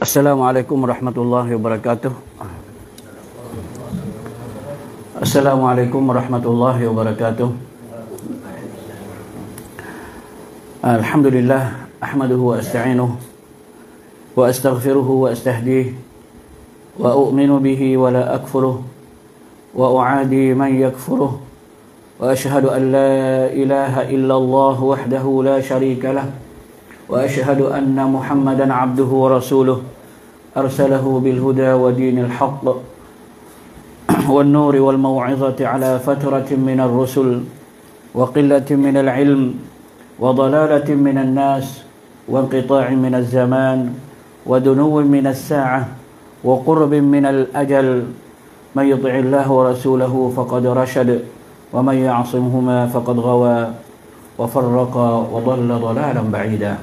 السلام عليكم ورحمة الله وبركاته السلام عليكم ورحمة الله وبركاته الحمد لله أحمده وأستعينه وأستغفره وأستهديه وأؤمن به ولا أكفره وأعادي من يكفره وأشهد أن لا إله إلا الله وحده لا شريك له واشهد ان محمدا عبده ورسوله ارسله بالهدى ودين الحق والنور والموعظه على فتره من الرسل وقله من العلم وضلاله من الناس وانقطاع من الزمان ودنو من الساعه وقرب من الاجل من يطع الله ورسوله فقد رشد ومن يعصمهما فقد غوى وفرق وضل ضلالا بعيدا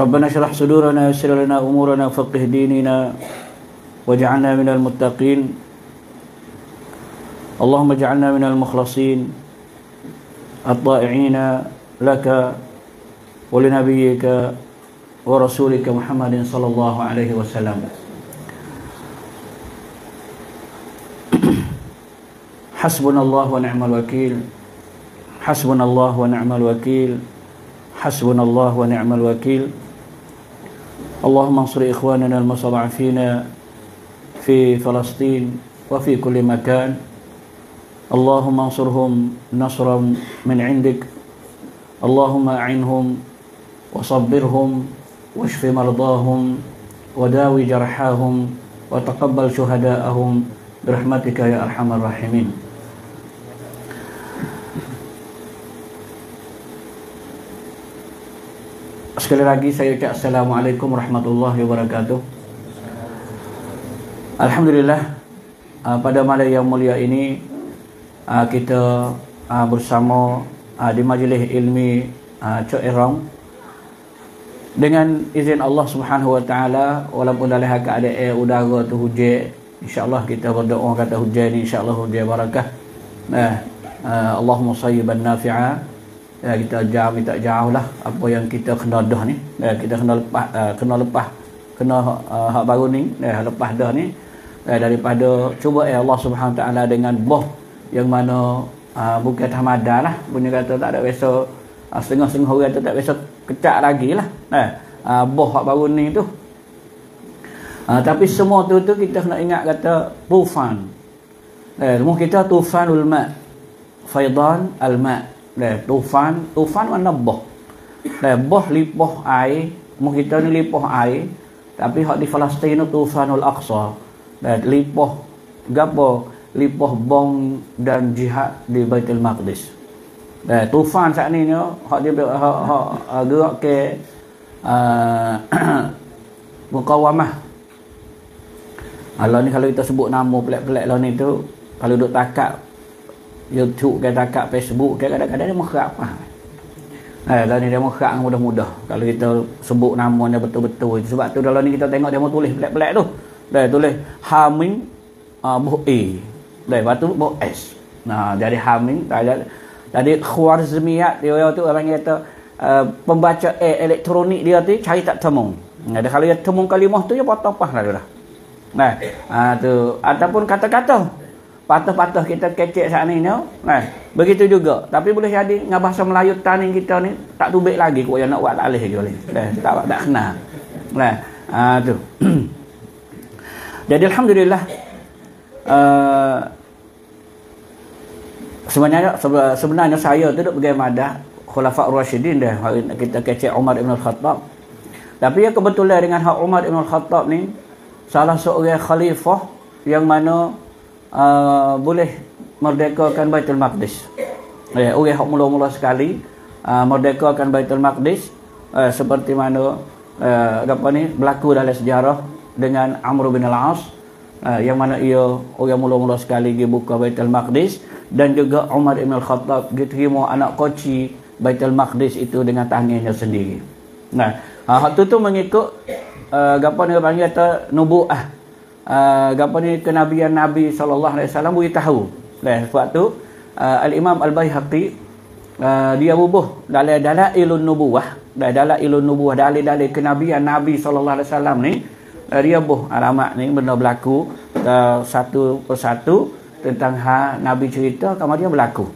ربنا اشرح صدورنا ويسر لنا امورنا وفقه ديننا واجعلنا من المتقين اللهم اجعلنا من المخلصين الطائعين لك ولنبيك ورسولك محمد صلى الله عليه وسلم حسبنا الله ونعم الوكيل حسبنا الله ونعم الوكيل حسبنا الله ونعم الوكيل اللهم انصر إخواننا المستضعفين في فلسطين وفي كل مكان اللهم انصرهم نصرا من عندك اللهم أعنهم وصبرهم واشف مرضاهم وداوي جرحاهم وتقبل شهداءهم برحمتك يا أرحم الراحمين Sekali lagi saya ucap Assalamualaikum Warahmatullahi Wabarakatuh Alhamdulillah ah, Pada malam yang mulia ini ah, Kita ah, bersama di majlis ilmi uh, Cok Irong Dengan izin Allah Subhanahu Wa Taala, Walaupun dalam keadaan eh, udara tu hujah InsyaAllah kita berdoa kata hujah ni InsyaAllah hujah barakah eh, eh, Allahumma sayyiban nafi'ah ya, kita jauh kita jauh lah apa yang kita kena dah ni ya, kita kena lepas uh, kena lepas kena uh, hak baru ni ya, lepas dah ni ya, daripada cuba ya Allah Subhanahu taala dengan boh yang mana uh, bukan tamadah lah punya kata tak ada biasa uh, setengah-setengah orang tu tak biasa kecak lagi lah ya, uh, boh hak baru ni tu Uh, tapi semua tu tu kita kena ingat kata tufan. Ya semua kita tufanul ma' faidan al ma'. Dah, tufan, tufan mana boh? Dah, boh lipoh air, mungkin kita ni lipoh air, tapi hak di Palestin tu tufanul aqsa. Dah, lipoh gapo? Lipoh bong dan jihad di Baitul Maqdis. Dah, tufan saat ni ni hak dia hak hak gerak ke eh, uh, Allah ni kalau kita sebut nama pelik-pelik lah ni tu kalau duduk takat YouTube kan dekat Facebook kan kadang-kadang dia mengharap apa? Ha, dalam ni dia mengharap mudah-mudah kalau kita sebut dia betul-betul sebab tu dalam ni kita tengok dia mau tulis belak belak tu dia tulis Hamin uh, ah, Bu E dia lepas tu Bu S nah, dari Hamin tadi Khwarzmiat dia, dia tu orang kata eh, pembaca eh, elektronik dia tu cari tak temung nah, kalau dia temung kalimah tu dia potong pah lah dia dah nah, uh, tu. ataupun kata-kata patah-patah kita kecek saat ni no? Nah, eh, begitu juga. Tapi boleh jadi dengan bahasa Melayu tani kita ni tak tubik lagi kok yang nak buat tak leh je boleh. Nah, eh, tak tak kena. Nah, eh, ah ha, tu. jadi alhamdulillah uh, sebenarnya sebenarnya saya tu duk pegang madah Khulafa Rasyidin dah kita kecek Umar bin Khattab. Tapi yang kebetulan dengan hak Umar bin Khattab ni salah seorang khalifah yang mana Ah, boleh merdekakan Baitul Maqdis. Eh, orang hok mula-mula sekali uh, ah, merdekakan Baitul Maqdis uh, seperti mana uh, apa ni berlaku dalam sejarah dengan Amr bin Al-As uh, yang mana ia orang mula-mula sekali pergi buka Baitul Maqdis dan juga Umar bin Al-Khattab diterima anak koci Baitul Maqdis itu dengan tangannya sendiri. Nah, ah, hak uh, tu tu mengikut uh, apa ni panggil atau nubuah. Ah, gampangnya kenabian Nabi sallallahu alaihi wasallam boleh tahu. Dan sebab tu uh, al-Imam al-Baihaqi uh, dia bubuh dalam dalailun nubuwah, dalam dalailun nubuwah, dalil-dalil kenabian Nabi sallallahu alaihi wasallam ni uh, dia bubuh alamat ni benda berlaku uh, satu persatu tentang ha Nabi cerita kemudian berlaku.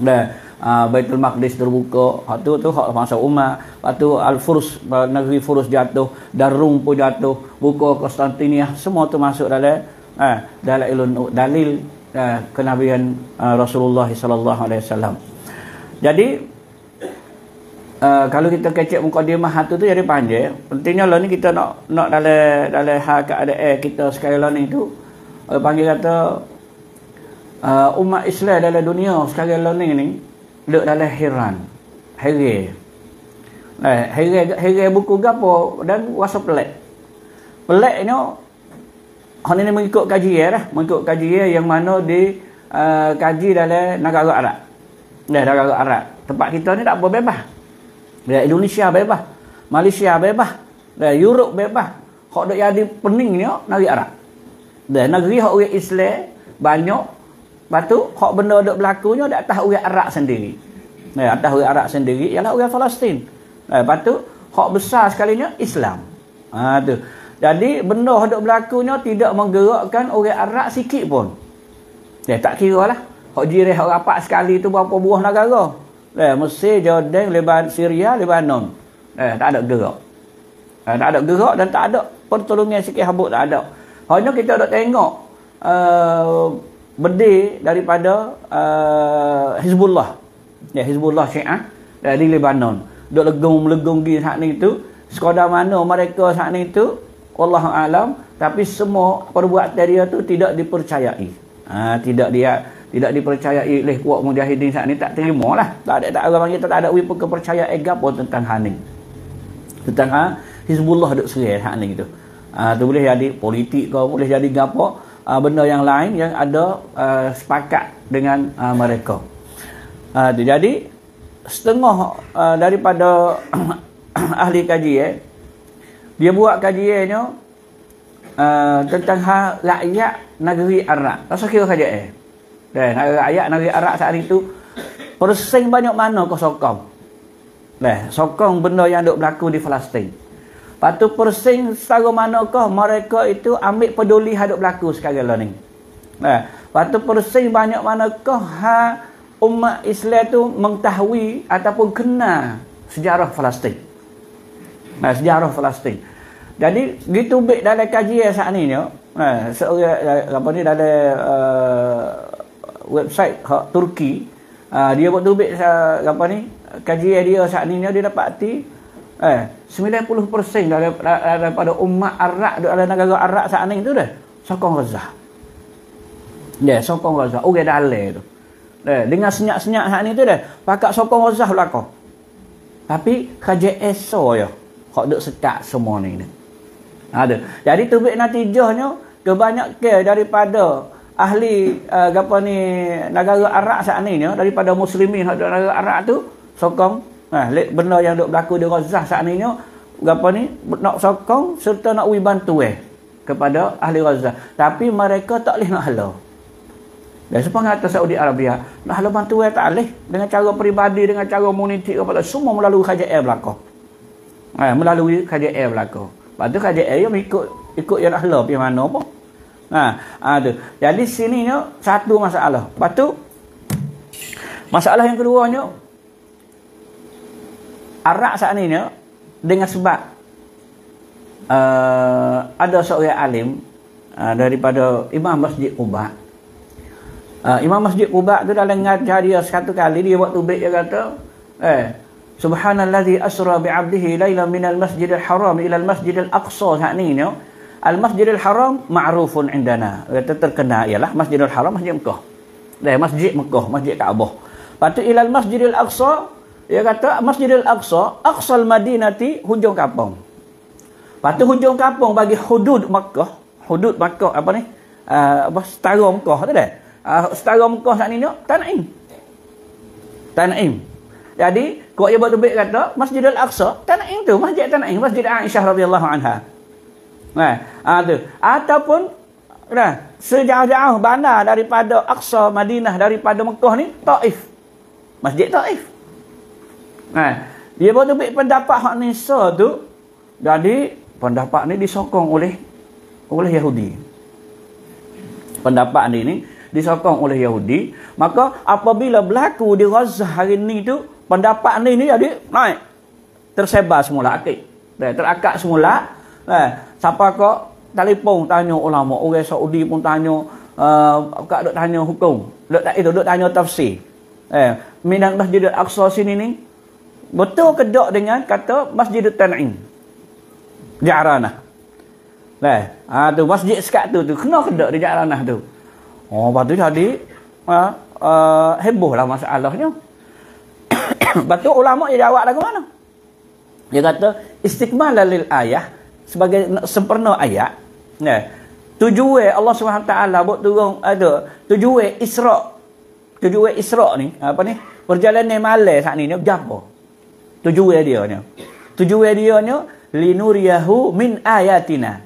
Dah uh, Baitul Maqdis terbuka hak tu tu hak masa Umar hak tu Al Furs negeri Furs jatuh Darung pun jatuh buka Konstantinia semua tu masuk dalam eh dalam ilun, dalil eh, kenabian uh, Rasulullah sallallahu alaihi wasallam jadi uh, kalau kita kecek mukadimah hak tu tu jadi panjang pentingnya lah ni kita nak nak dalam dalam hak keadaan kita sekali lah ni tu panggil kata Uh, umat Islam dalam dunia sekarang lah ni ni lek dalam heran, hege nah eh, hege hege buku gapo dan waso pelek pelek nyo hon ini mengikut kaji ya lah mengikut kaji ya yang mana di uh, kaji dalam negara Arab dah eh, negara Arab tempat kita ni tak apa bebas dari Indonesia bebas Malaysia bebas dari Europe bebas hok dak jadi pening nyo nari Arab dan negeri hok orang Islam banyak Lepas tu, hak benda duk berlakunya di atas orang Arab sendiri. Eh, atas orang Arab sendiri ialah orang Palestin. Eh, lepas tu, hak besar sekalinya Islam. Ha, tu. Jadi, benda duk berlakunya tidak menggerakkan orang Arab sikit pun. Eh, tak kira lah. Hak jirih, hak rapat sekali tu berapa buah negara. Eh, Mesir, Jordan, Lebanon, Syria, Lebanon. Eh, tak ada gerak. Eh, tak ada gerak dan tak ada pertolongan sikit habuk tak ada. Hanya kita nak tengok eh, berdiri daripada uh, Hizbullah. Ya Hezbollah, Syiah eh, dari Lebanon. Dok legung melegung gi saat ni tu. Sekadar mana mereka saat ni tu, Allah alam, tapi semua perbuatan dia tu tidak dipercayai. Ha, tidak dia tidak dipercayai oleh puak mujahidin saat ni tak terima lah. Tak ada tak ada orang kita tak ada wipu kepercayaan gap pun tentang hal Tentang ha, Hizbullah dok serai saat ni tu. Ha, tu boleh jadi politik kau boleh jadi gapo uh, benda yang lain yang ada uh, sepakat dengan uh, mereka. Uh, jadi setengah uh, daripada ahli kaji eh, dia buat kajiannya uh, tentang hal rakyat negeri Arab. Rasa kira kajian eh. Dan rakyat negeri Arab saat itu persen banyak mana kau sokong. Nah, eh, sokong benda yang duk berlaku di Palestin. Lepas persing setara manakah mereka itu ambil peduli hadap berlaku sekarang lah ni. Eh. Lepas persing banyak manakah ha, umat Islam tu mengetahui ataupun kenal sejarah Palestin. Nah, eh, sejarah Palestin. Jadi gitu baik dalam kajian saat ni ni. Oh. Eh, seorang eh, apa ni dalam uh, website hak Turki, uh, dia buat tu baik apa ni kajian dia saat ni dia dapat tip eh 90% daripada, daripada umat Arab daripada negara Arab saat ini tu dah sokong gaza, Ya, yeah, sokong gaza, oh okay, dalil tu. Eh, dengan senyap-senyap saat ini tu dah pakak sokong gaza pula kau. Tapi kerja eso ya. Kau duk sekat semua ni. ni. Ada. Jadi tu bit natijahnya kebanyakan daripada ahli uh, apa ni negara Arab saat ini ya, daripada muslimin negara Arab tu sokong Ha, benda yang duk berlaku di Razah saat ini, apa ni? Nak sokong serta nak wi bantu eh kepada ahli Razah. Tapi mereka tak boleh nak halau. Dan sepanjang atas Saudi Arabia, nak halau bantu eh tak boleh. Dengan cara peribadi, dengan cara muniti kepada semua melalui kajian air belakang. Ha, melalui kajian air belakang. Lepas tu kajian air yang ikut, ikut yang nak halau pergi mana pun. Ha, ha, Jadi sini satu masalah. Lepas tu, masalah yang keduanya, Arak saat ini dengan sebab uh, ada seorang alim uh, daripada Imam Masjid Quba. Uh, Imam Masjid Quba tu dalam ngajar dia satu kali dia waktu baik dia kata, eh Subhanallazi asra bi 'abdihi laylan masjid al haram ila al masjidil aqsa saat ini ya. Al Masjidil Haram ma'rufun indana. Kata terkenal ialah Masjidil Haram Masjid Mekah. Dah Masjid Mekah, Masjid Kaabah. Patut ila al Masjidil Aqsa dia kata Masjidil Aqsa, Aqsal Madinati, hujung kampung. Patu hujung kampung bagi hudud Makkah, hudud Makkah apa ni? Uh, apa setara Makkah tu dah. Uh, setara Makkah sat ni ni Tanaim. Tanaim. Jadi, kau ya buat kata Masjidil Aqsa, Tanaim tu, Masjid Tanaim, Masjid Aisyah radhiyallahu anha. Nah, ah tu. Ataupun nah, sejauh-jauh bandar daripada Aqsa Madinah daripada Makkah ni Taif. Masjid Taif. Ha. Dia baru ambil pendapat hak Nisa tu. Jadi pendapat ni disokong oleh oleh Yahudi. Pendapat ni ni disokong oleh Yahudi. Maka apabila berlaku di Gaza hari ni tu. Pendapat ni ni jadi naik. Tersebar semula. Okay. Eh, Terakak semula. Eh, siapa kok telefon tanya ulama orang Saudi pun tanya uh, kak duk tanya hukum dok tak itu dok tanya tafsir eh minang masjid al-aqsa sini ni betul ke dak dengan kata Masjid Tan'im? Di Aranah. Lah, ha, tu masjid sekat tu tu kena ke dak di Aranah tu? Oh, patut jadi ha, uh, ha, hebohlah masalahnya. Batu ulama dia jawab lagu mana? Dia kata istikmal lil ayah sebagai sempurna ayat. Nah, tujuan Allah SWT buat turun ada tujuan Isra. Tujuan Isra ni apa ni? Perjalanan malam saat ni ni apa? Tujuh area ni. Tujuh area ni linuriyahu min ayatina.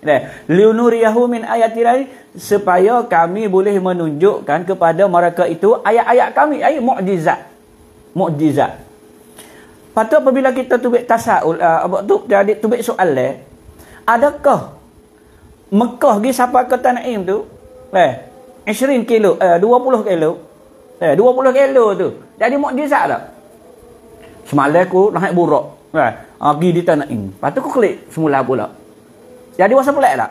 Nah, linuriyahu min ayatina supaya kami boleh menunjukkan kepada mereka itu ayat-ayat kami, ayat mukjizat. Mukjizat. Patut apabila kita tubik tasaul uh, apa tu jadi tubik soal eh, adakah Mekah gi sampai ke Tanaim tu? Eh, 20 kilo, eh puluh kilo. Eh puluh kilo tu. Jadi mukjizat tak? Lah. Semalai aku naik buruk. Kan? Ha, pergi di tanah ini. Lepas tu aku klik semula pula. Jadi masa pelik tak?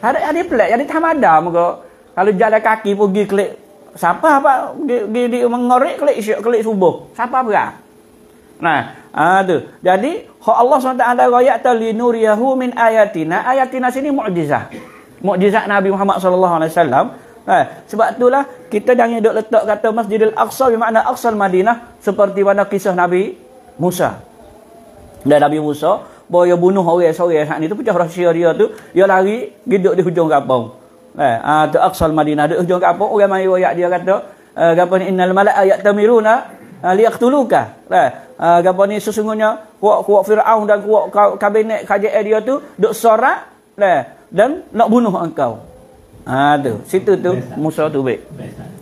Ada ada pelik. Jadi tak ada muka. Kalau jalan kaki pergi klik. Siapa apa? Pergi di mengorek klik isyuk klik subuh. Siapa apa? Lah? Nah, ah Jadi, ha Allah SWT ada royak tali nuriyahu min ayatina. Ayatina sini mukjizah. Mukjizat Nabi Muhammad saw. Ha, sebab itulah kita jangan duk letak kata Masjidil Aqsa bermakna Aqsa Madinah seperti mana kisah Nabi Musa. Dan Nabi Musa boyo bunuh orang-orang sat ni tu pecah rahsia dia tu, dia lari giduk di hujung kampung. Eh, ha, ha, tu Aqsa Madinah di hujung kampung orang mai wayak dia kata, eh gapo ni innal mala'a ya'tamiruna liyaqtuluka. Eh, gapo ha, ha, ni sesungguhnya kuat-kuat Firaun dan kuat kabinet kerajaan dia tu duk sorak, eh dan nak bunuh engkau. Ah tu, situ tu Musa tu baik.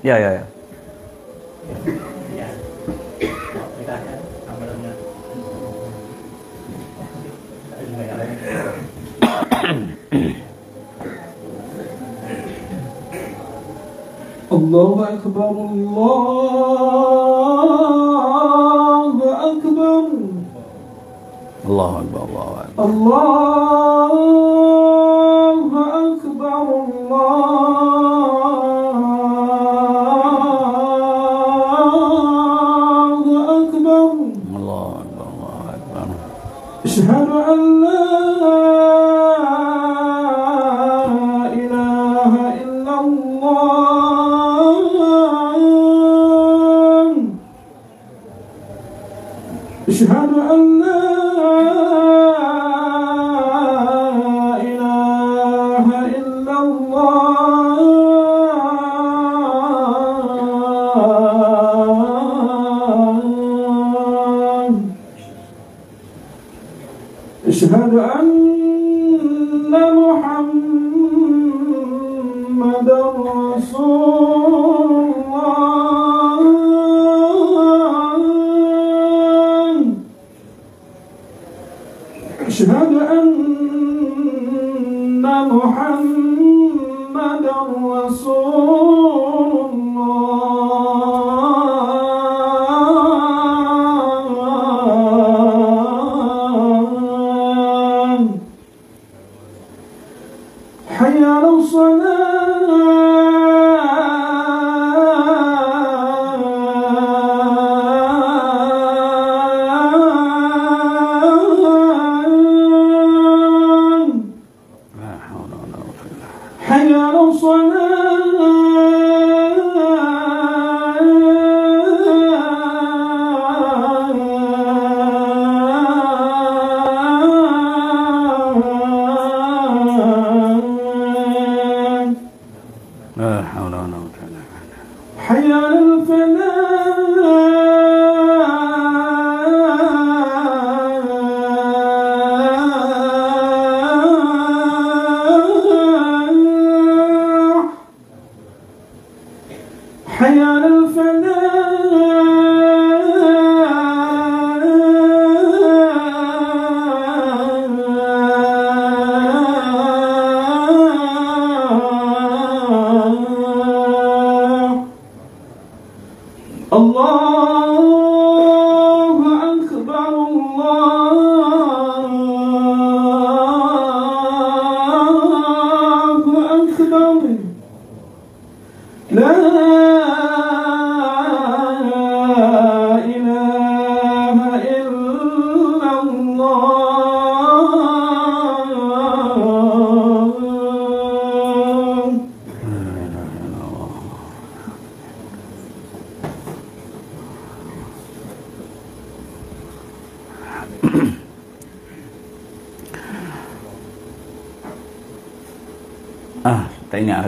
Ya ya ya. ya. Allahu akbar Allahu akbar Allahu akbar Allahu الله درس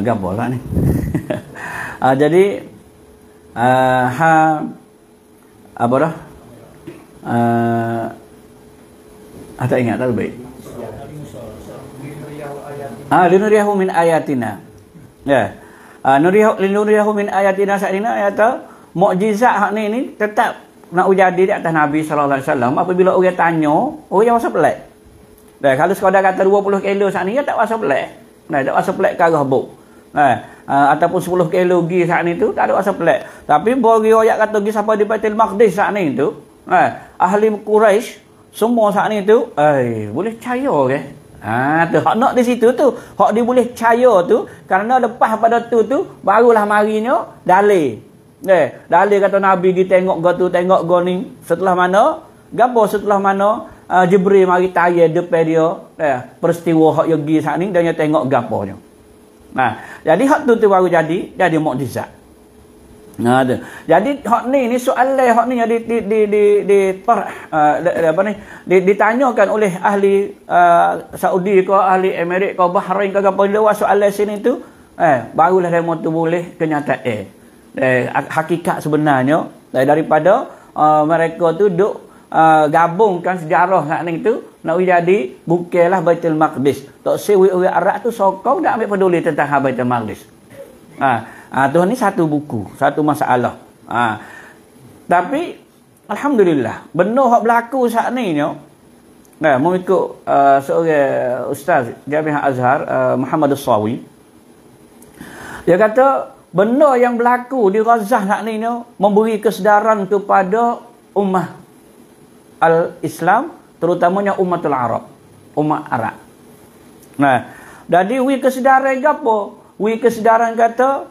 gapo lah ni. uh, jadi uh, ha apa dah? Uh, tak ingat tak baik. Ah, linuriyahu min ayatina. Ya. Yeah. Ah, nuriyahu linuriyahu min ayatina sa'ina ayat mukjizat hak ni ni tetap nak ujar di atas Nabi sallallahu alaihi wasallam apabila orang tanya, orang yang masuk pelak. Dah kalau sekadar kata 20 kilo sat ni ya tak masuk pelak. Nah, tak masuk pelak ke buk. Eh, eh, ataupun 10 kilo pergi saat ni tu, tak ada rasa pelik. Tapi bagi orang kata pergi sampai di Baitul Maqdis saat ni tu, eh, ahli Quraisy semua saat ni tu, eh, boleh caya ke? Eh. Haa, tu, hak nak di situ tu, hak dia boleh caya tu, kerana lepas pada tu tu, barulah marinya, dalih. Eh, dalih kata Nabi pergi tengok ke tu, tengok ke ni, setelah mana, gapo setelah mana, uh, Jibril mari tayar depan dia, eh, peristiwa hak yang pergi saat ni, dia tengok gapo ni. Nah, ha. jadi hak tu tu baru jadi, jadi mukjizat. Nah, ha, tu. Jadi hak ni ni soalan hak ni jadi di di di di, per, uh, ha, di, di apa ni? Di, ditanyakan oleh ahli uh, Saudi ke ahli Emirat ke Bahrain ke apa lewat soalan sini tu, eh barulah dia mau boleh kenyataan. Eh. eh hakikat sebenarnya eh, daripada uh, mereka tu duk uh, gabungkan sejarah hak ni tu, nak jadi bukalah Baitul Maqdis. Tak sewi orang Arab tu sokong, dak ambil peduli tentang Baitul Maqdis. Ha, ha tu ni satu buku, satu masalah. Ha. Tapi alhamdulillah benar hak berlaku saat ni ni. Nah, ha, mengikut uh, seorang ustaz Jamiah Azhar uh, Muhammad Sawi. Dia kata benda yang berlaku di Razah saat ni ni memberi kesedaran kepada umat Al-Islam terutamanya umat Arab, umat Arab. Nah, jadi wi kesedaran gapo? Wi kesedaran kata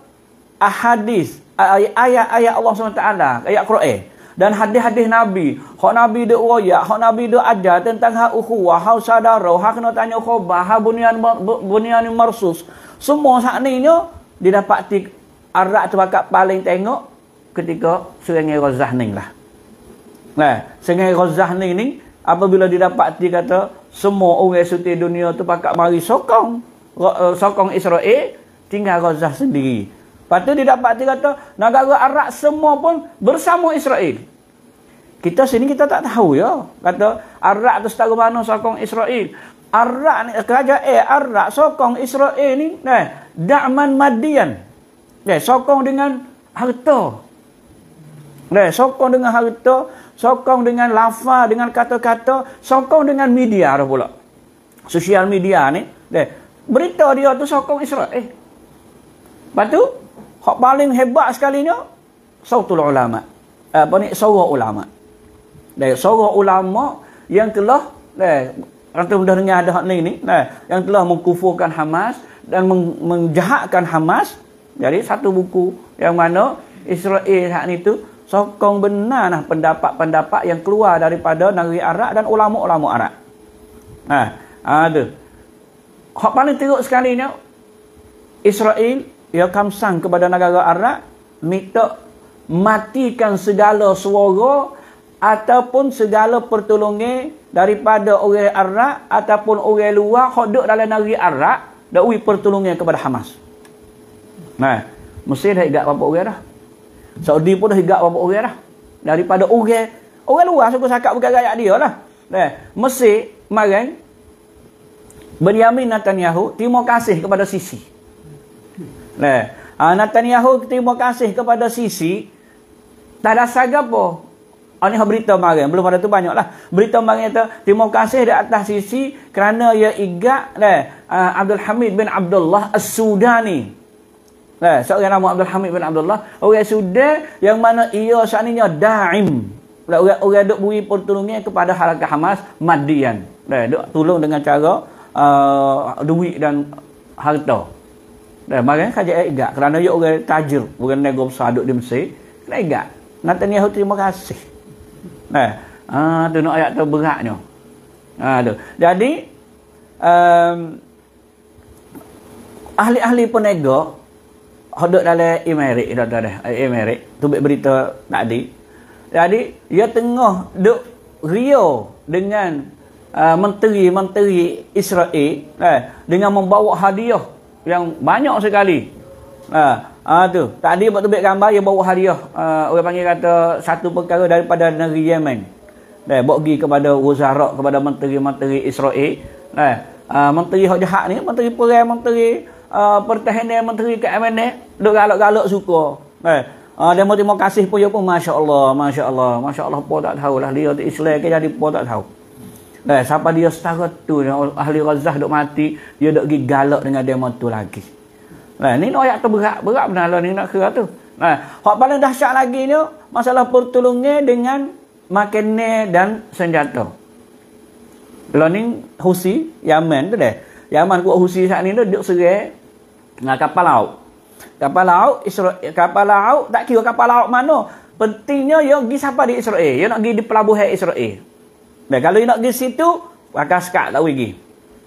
ahadis ayat-ayat Allah SWT, ayat quran dan hadis-hadis Nabi. Hak Nabi dia royak, hak Nabi dia ajar tentang hak ukhuwah, hak saudara, hak kena tanya khabar, hak bunian bunian marsus. Semua sak ni nya didapati arak tu paling tengok ketika Sungai Ghazah ni lah. Nah, Sungai Ghazah ni ni apabila didapati kata semua orang sutih dunia tu pakak mari sokong eh, sokong Israel tinggal Gaza sendiri lepas didapati kata negara Arab semua pun bersama Israel kita sini kita tak tahu ya kata Arab tu setara mana sokong Israel Arab ni kerajaan eh, Arab sokong Israel ni nah eh, da'man madian eh, sokong dengan harta Eh, sokong dengan harta, sokong dengan lafa, dengan kata-kata, sokong dengan media dah pula. Sosial media ni. deh berita dia tu sokong Israel. Eh. Lepas tu, hak paling hebat sekali ni, sautul ulama. Eh, apa ni? Sorok ulama. Eh, Sorok ulama yang telah, deh Rata mudah dengar ada hak ni ni, deh yang telah mengkufurkan Hamas dan meng menjahatkan Hamas. Jadi satu buku yang mana Israel hak ni tu sokong benar nah pendapat-pendapat yang keluar daripada negeri Arab dan ulama-ulama Arab. Nah, ada. Ha, hak paling teruk sekali ni Israel ia ya, kamsang kepada negara Arab minta matikan segala suara ataupun segala pertolongan daripada orang Arab ataupun orang luar hak duduk dalam negeri Arab dak ui pertolongan kepada Hamas. Nah, ha, mesti dah ikat berapa orang dah. Saudi pun dah gagap berapa orang dah. Daripada orang orang luar suka sakak bukan rakyat dia lah. Eh, Mesir kemarin Benyamin Netanyahu terima kasih kepada Sisi. Eh, ha, Netanyahu terima kasih kepada Sisi. Tak ada saga apa. Ini ha, berita kemarin. Belum ada tu banyak lah. Berita kemarin kata, terima kasih di atas sisi kerana ia igat eh, ha, Abdul Hamid bin Abdullah As-Sudani. Eh, seorang nama Abdul Hamid bin Abdullah, orang sudah yang mana ia sebenarnya daim. Lah orang orang dok beri pertolongan kepada Harakat Hamas Madian. Eh, dok tolong dengan cara uh, duit dan harta. Dan eh, makanya kajak egak kerana ia orang tajir, bukan nego besar dok di Mesir. Kena Nanti dia terima kasih. Nah, eh, ah tu nak ayat ah, tu beratnya. Aduh. Jadi um, ahli-ahli penegak hodok dalam Amerik dah dah Amerik, tu berita tadi. Jadi dia tengah duk Rio dengan menteri-menteri uh, Israel eh, dengan membawa hadiah yang banyak sekali. Eh, ah uh, uh, tu tadi buat tu gambar yang bawa hadiah uh, orang panggil kata satu perkara daripada negeri Yemen. Eh bawa kepada wuzara kepada menteri-menteri Israel. Eh uh, menteri hak jahat ni menteri perang menteri uh, pertahanan menteri KMN ni duk galak-galak suka. Eh, uh, dia mau terima kasih pun ya pun masya-Allah, masya-Allah. Masya-Allah apa tak tahulah dia tu Islam ke jadi apa tak tahu. Eh, siapa dia setara tu ahli razah duk mati, dia duk gigalak dengan demo tu lagi. Nah, eh, ni nak ayat tu berat, berat benar lah ni nak kira tu. Nah, hak paling dahsyat lagi ni masalah pertolongan dengan makanan dan senjata. Kalau ni Husi, Yaman tu deh. Yaman kuat Husi saat ni tu duk serai dengan kapal laut. Kapal laut, Israel, kapal laut, tak kira kapal laut mana. Pentingnya, dia pergi siapa di Israel? Dia nak pergi di pelabuhan Israel. Dan kalau dia nak pergi situ, akan sekat tak pergi.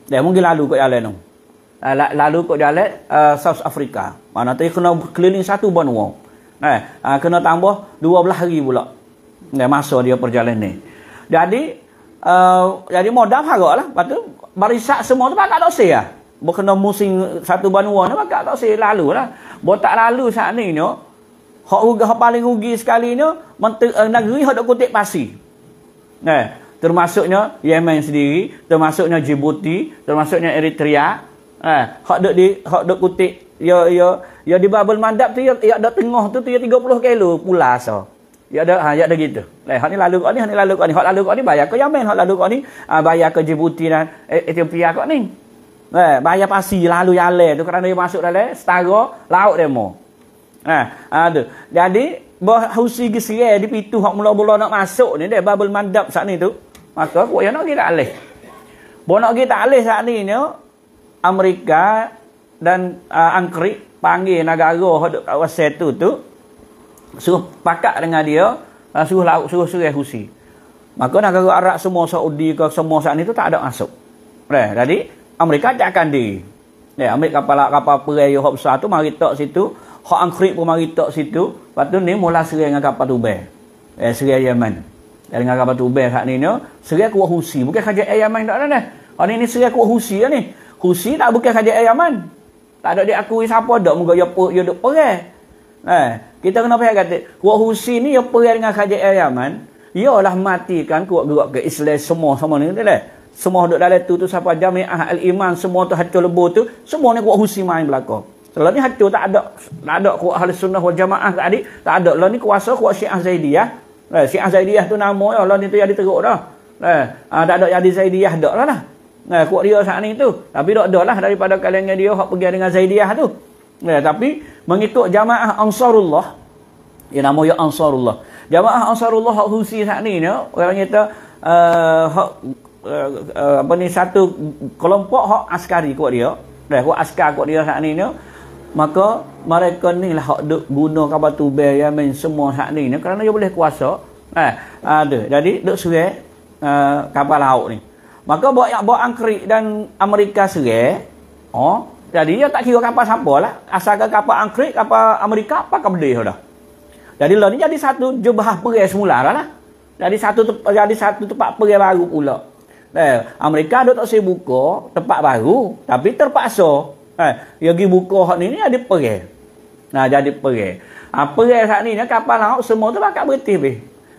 Dia mungkin lalu ke jalan tu. Eh, lalu ke jalan uh, South Africa. Mana tadi kena keliling satu benua. Eh, uh, kena tambah 12 hari pula. Dan masuk dia perjalanan ni. Jadi, uh, jadi modal harap lah. Lepas tu, barisak semua tu pakai dosis lah. Ya? berkena musim satu banua ni bakal tak sih lalu lah. Bo tak lalu saat ni ni. Hak rugi hak paling rugi sekali ni menteri eh, negeri hak kutip pasi. Nah, eh, termasuknya Yemen sendiri, termasuknya Djibouti, termasuknya Eritrea. Nah, eh, hak dok di hak dok kutip ya ya ya di Babel mandap tu ya ya dok tengah tu ya 30 kilo pula so. Oh. Ya ada ha ya ada gitu. Lah hak ni lalu kok ni hak ni lalu kok ni hak lalu kok ni bayar ke Yemen hak lalu kok ni ah, bayar ke Djibouti dan Ethiopia kok ni. Eh, bayar pasi lalu yale tu kerana dia masuk dalam setara laut demo. Eh, ada. Ha, jadi husi Bahusi gisire di pintu hak mula-mula nak masuk ni dia babul mandap saat ni tu. Maka aku yang nak kita alih. Bo nak kita alih saat ni ni Amerika dan uh, ha, Angkrik panggil negara hak kawasan tu tu suruh pakat dengan dia, uh, suruh laut suruh suruh Husi. Maka negara Arab semua Saudi ke semua saat ni tu tak ada masuk. Eh, jadi Amerika ajakkan di, Ya, ambil kapal lah, kapal perai yang hop satu mari tok situ, hok angkrik pun mari tok situ. Lepas tu ni mula serai dengan kapal Tubai. Eh serai Yaman. Dan eh, dengan kapal Tubai hak ni ni, oh. serai kuat Husi, bukan kerja Air Yaman tak ada dah. Oh, ha ni ni serai kuat Husi lah ni. Husi tak bukan kerja Air Yaman. Tak ada dia akui siapa dak muka dia pu dia perai. Eh, kita kena faham kata kuat Husi ni dia perai dengan kerja Air Yaman. Iyalah matikan kuat gerak ke Islam semua semua ni tak lah semua duduk dalam tu tu siapa jamiah al-iman semua tu hancur lebur tu semua ni buat husimah yang berlaku selalunya hancur tak ada tak ada kuat ahli sunnah wal jamaah tadi tak ada lah ni kuasa kuat syiah zaidiyah eh, syiah zaidiyah tu nama ya lah ni tu yang diteruk dah eh, ah, tak ada yang di zaidiyah tak lah lah eh, kuat dia saat ni tu tapi tak ada lah daripada kalian yang dia hak pergi dengan zaidiyah tu eh, tapi mengikut jamaah ansarullah ya nama ya ansarullah jamaah ansarullah hak husi saat ni ni orang kata uh, uh, apa ni satu kelompok hak askari kuat dia dah eh, kuat askar kuat dia saat ni ni maka mereka ni lah hak duk guna kapal tubel yang main semua saat ni ni kerana dia boleh kuasa eh ada jadi duk suai uh, kapal laut ni maka buat yang buat angkrik dan Amerika suai oh jadi dia tak kira kapal siapa lah asalkan kapal angkri, kapal Amerika apa kapal dia dah jadi lah ni jadi satu jubah perih semula lah, lah. jadi satu jadi satu tempat perih baru pula Eh, Amerika ada tak saya buka tempat baru tapi terpaksa. Eh, dia pergi buka hak ni ni ada perang. Nah, jadi perang. Apa ah, yang saat ni kapal laut semua tu bakal berhenti be.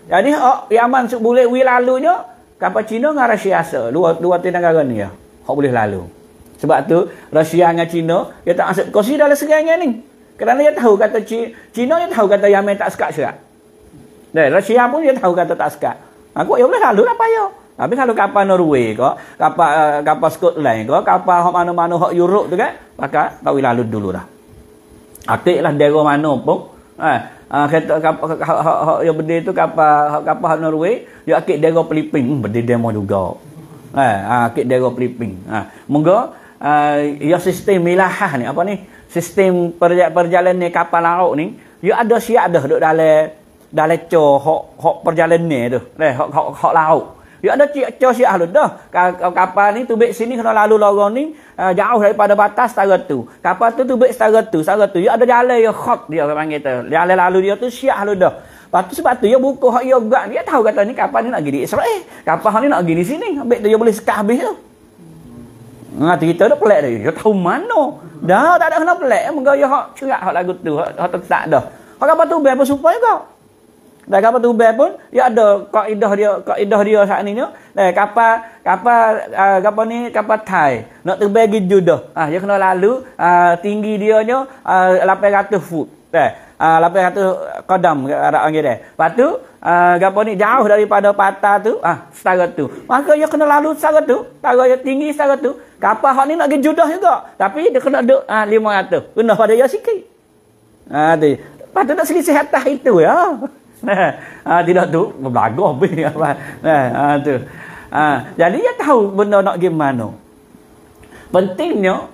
Jadi oh, yang sub boleh wi lalunya kapal Cina dengan Rusia asa. Dua dua negara ni ya. Hak boleh lalu. Sebab tu Rusia dengan Cina dia tak masuk kursi dalam serangan ni. Kerana dia tahu kata Cina dia tahu kata Yaman tak sekat serat. Dan eh, Rusia pun dia tahu kata tak sekat. Aku ah, ya boleh lalu lah payah. Tapi kalau kapal Norway ke, kapal uh, kapal Scotland ke, kapal hok mana-mana hok Europe tu kan, maka tak boleh lalu dulu dah. Atik lah dera mana pun. Eh, uh, kereta kapal hok hok hok yang berdiri tu kapal hok kapal hok Norway, dia akik dera Filipin, hmm, berdiri demo juga. Eh, uh, akik dera Filipin. Eh, moga uh, ya sistem milahah ni apa ni? Sistem perjalanan ni kapal laut ni, dia ya ada siap dah duk dalam dalam cho hok hok perjalanan tu. Eh, hok hok hok laut. Ya ada cerita si ahlu dah. Kapal ni tubik sini kena lalu lorong ni eh, jauh daripada batas setara tu. Kapal tu tubik setara tu, setara tu. Dia ya, ada jalan yang khok dia orang panggil Jalan lalu dia tu si ahlu dah. Lepas tu sebab tu dia ya, buka ya, hak dia gerak. Dia tahu kata ni kapal ni nak gini di Israel. Kapal ni nak gini sini. Habis tu dia boleh sekat habis tu. Nah, hmm, kita tu pelik dia. Dia tahu mana. Dah tak ada kena pelik. Mereka dia hak curat hak lagu tu. Hak, hak tak dah. kapal tu biar supaya juga. Dan kapal tubai pun dia ada kaedah dia kaedah dia saat ni ni. Dan eh, kapal kapal uh, kapal ni kapal Thai nak terbang gitu judah. Ah dia kena lalu uh, tinggi dia nya uh, 800 foot. Eh uh, ah, 800 kadam arah angin dia. Lepas tu uh, kapal ni jauh daripada pata tu ah setara tu. Maka dia kena lalu setara tu, setara dia tinggi setara tu. Kapal hak ni nak gitu judah juga. Tapi dia kena duk uh, 500. Kena pada dia sikit. Ah uh, tu. Patut nak selisih atas itu ya ha, tidak tu berlagak be Nah, ha, tu ha, jadi dia tahu benda nak pergi mana pentingnya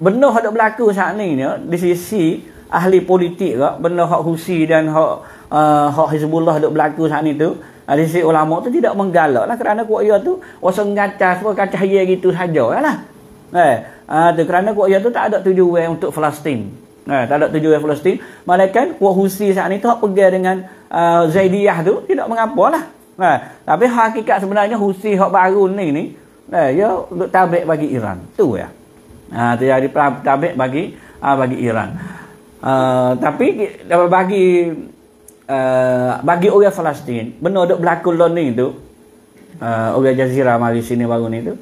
benda hak berlaku saat ni ni di sisi ahli politik ke benda hak husi dan hak uh, hak hizbullah dok berlaku saat ni tu ahli si ulama tu tidak menggalak lah kerana kuat ia tu rasa ngacas pun kacah ia gitu saja lah eh uh, tu kerana kuat ia tu tak ada tujuan untuk Palestin Eh, tak ada tujuan Palestin. Malaikat Wah Husi saat ni tu hak pergi dengan uh, Zaidiyah tu tidak mengapalah. Eh, tapi hakikat sebenarnya Husi hak baru ni ni eh ya untuk tabik bagi Iran. Tu ya. Ha ah, terjadi tabik bagi uh, bagi Iran. Uh, tapi dapat bagi uh, bagi orang Palestin benar dok berlaku lon lah ni tu. Uh, orang Jazirah mari sini baru ni tu.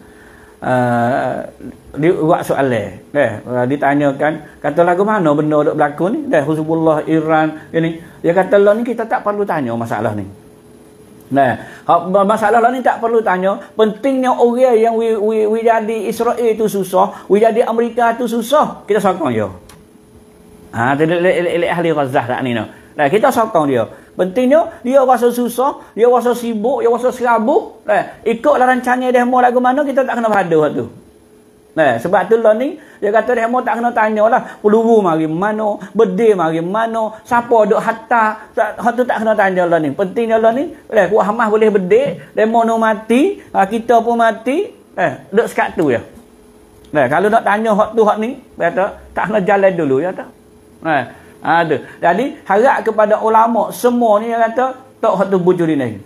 Ah, di buat soalan eh uh, ditanyakan kata lagu mana benda dok berlaku ni dah eh, Hezbollah Iran ini dia kata lah ni kita tak perlu tanya masalah ni nah hak masalah lah ni tak perlu tanya pentingnya orang yang we, we, we jadi Israel itu susah we jadi Amerika itu susah kita sokong dia ha ah, tadi ahli Gaza tak lah ni no. nah kita sokong dia Pentingnya dia rasa susah, dia rasa sibuk, dia rasa serabut, eh, ikutlah rancangan dia mau lagu mana kita tak kena pada waktu. Eh, sebab tu lah ni, dia kata dia mau tak kena tanya lah, peluru mari mana, bedil mari mana, siapa duk hatta, tak, tu tak kena tanya lah ni. Pentingnya lah ni, eh, kuah hamas boleh bedil, dia mau mati, ha, kita pun mati, eh, duk sekat tu ya. Eh, kalau nak tanya hak tu hak ni, kata, tak kena jalan dulu ya tak. Eh, Ha, ada. Jadi harap kepada ulama semua ni yang kata tak satu bujur ini.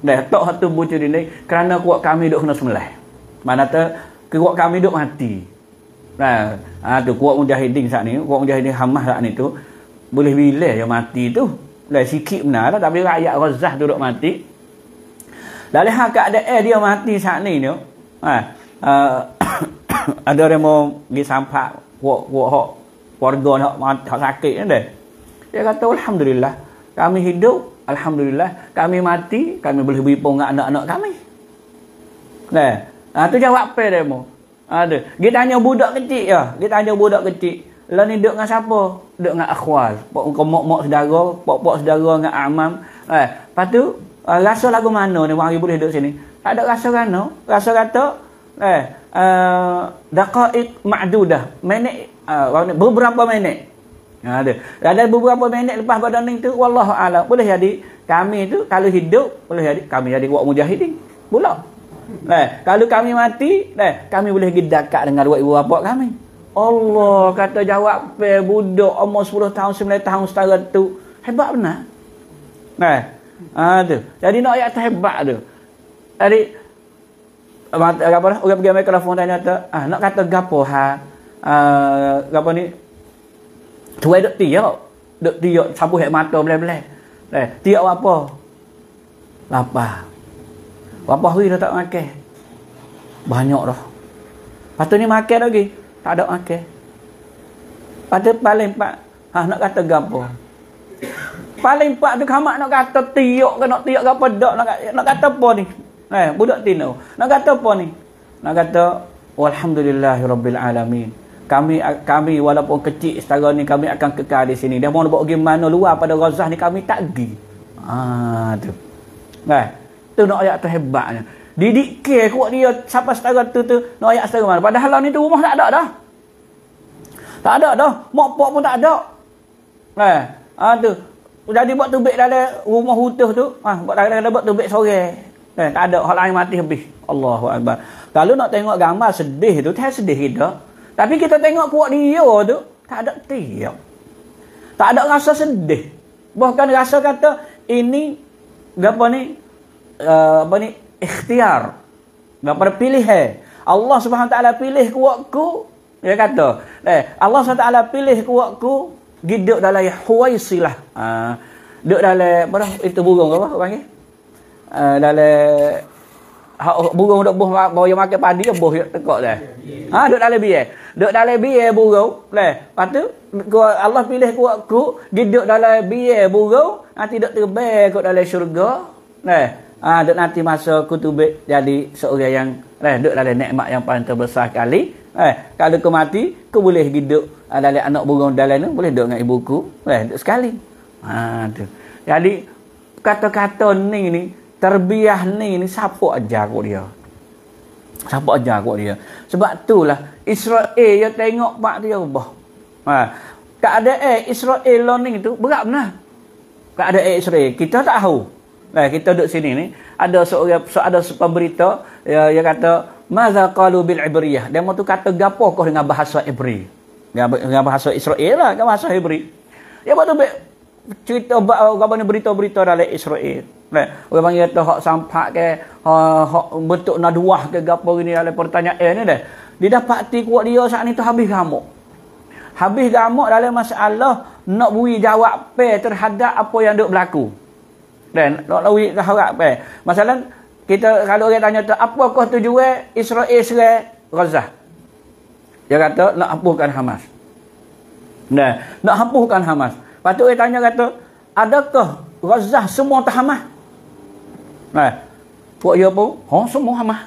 Dah tak satu bujur ini. kerana kuat kami duk kena semelah. Mana tu kuat kami dok mati. Nah, ha, ha, tu kuat mujahidin saat ni, kuat mujahidin Hamas saat ni tu boleh bila dia mati tu. Dah sikit benar lah, tapi rakyat Gazah tu duk mati. Lalu hak keadaan eh, dia mati saat ni ni. Ha, ha ada orang mau pergi sampah kuat-kuat keluarga hak hak sakit ni kan deh. Dia kata alhamdulillah, kami hidup, alhamdulillah, kami mati, kami boleh beri pun anak-anak kami. Nah, ha, tu jawab apa ha, dia Ada. kita dia tanya budak kecil ya. Dia tanya budak kecil. Lah ni duduk dengan siapa? Duduk dengan akhwal. Pak kau mak-mak saudara, pak-pak saudara dengan amam. Ha, eh, patu tu ha, rasa lagu mana ni orang boleh duduk sini? Tak ada rasa kan? Rasa kata eh uh, daqaiq ma'dudah minit uh, eh, beberapa minit ha, ada ada beberapa minit lepas pada ni tu wallahu Alam boleh jadi kami tu kalau hidup boleh jadi kami jadi buat mujahidin pula eh kalau kami mati eh kami boleh pergi dekat dengan dua ibu bapa kami Allah kata jawab pe budak umur 10 tahun 9 tahun setara tu hebat benar eh ada ha, jadi nak ayat hebat tu jadi apa dah orang pergi ambil mikrofon tanya kata ah nak kata gapo ha uh, ah, apa ni tuai dok tiyo dok tiyo sabu hek mata belah-belah eh tiyo apa apa apa hari dah tak makan banyak dah patut ni makan lagi tak ada makan pada paling pak ha nak kata gapo paling pak tu kamak nak kata tiyo ke nak tiyo gapo dok nak nak kata apa ni Eh, budak tino. Nak kata apa ni? Nak kata alamin. Kami kami walaupun kecil setara ni kami akan kekal di sini. Dia mau buat gimana luar pada razah ni kami tak pergi. Ah tu. Eh, tu nak ayat terhebatnya. Didik ke kuat dia siapa setara tu tu nak ayat setara mana. Padahal lah ni tu rumah tak ada dah. Tak ada dah. Mak pak pun tak ada. Eh, ah tu. Jadi buat tubik dalam rumah hutuh tu. Ah, buat dalam buat tubik sore. Eh, tak ada hal lain mati habis. Allahu akbar. Kalau nak tengok gambar sedih tu, tak sedih kita. Tapi kita tengok puak dia tu, tak ada tiap. Tak ada rasa sedih. Bahkan rasa kata ini apa ni? Uh, apa ni? Ikhtiar. Enggak berpilih eh. Allah Subhanahu taala pilih kuatku. Dia kata, eh Allah Subhanahu taala pilih kuatku hidup dalam huwaisilah. Ah, uh, duduk dalam apa itu burung apa panggil? Eh, lale ha, oh, burung dok buh bawa makan padi buh yo tekok dah. Ha dok dalam biye. Dok dalam biye burung. Leh, patu gua Allah pilih gua ku gidok dalam biye burung nanti dok terbang ke dalam syurga. Leh. Ha dok nanti masa kutubik jadi seorang yang leh dok dalam nikmat yang paling terbesar kali. Eh, kalau ku mati, ku boleh hidup ha, dalam anak burung dalam tu, boleh duduk dengan ibuku. Eh, duduk sekali. Ha, tu. Jadi, kata-kata ni ni, Terbiah ni, ni siapa aja kok dia? Siapa aja kok dia? Sebab itulah Israel yang tengok mak dia ubah. Ha. Tak ada eh Israel learning tu berat benar. Lah. Tak ada eh Israel. Kita tak tahu. Nah, eh, kita duduk sini ni. Ada seorang, ada sebuah berita ya, yang kata Maza qalu bil ibriyah. Dia tu kata gapo kau dengan bahasa Ibri. Dengan bahasa Israel lah, dengan bahasa Ibri. Ya tu cerita gapo ni berita-berita dalam Israel orang panggil tu hak sampak ke hak bentuk naduah ke gapo ini ada pertanyaan eh, ni dah dia dapat ti kuat dia saat ni tu habis gamuk habis gamuk dalam masalah nak bui jawab pe terhadap apa yang duk berlaku dan nak lawi harap pe masalah kita kalau orang tanya tu apa kau tujuan Israel Israel Gaza dia kata nak hapuskan Hamas Nah, nak hapuskan Hamas. Patut orang tanya kata, adakah Gaza semua terhamas? Nah, eh, Buat ya apa? Ha, semua hamah.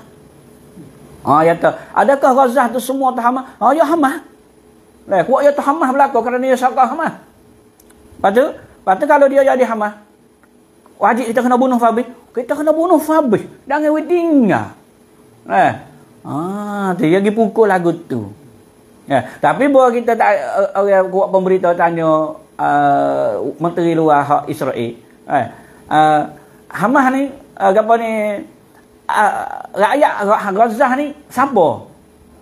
Ha, ya kata, adakah razah tu semua tu hamah? Ha, dia ya hamah. Eh, buat ya tu hamah berlaku kerana dia syakar hamah. Lepas tu, kalau dia jadi hamah, wajib kita kena bunuh Fabi. Kita kena bunuh Fabi. Dengan wedding lah. Eh. Ha, dia pergi pukul lagu tu. Eh, tapi bila kita tak eh, orang buat pemberita tanya uh, menteri luar hak Israel, eh, uh, Hamas ni uh, ah, apa ni uh, rakyat Gazah ni siapa?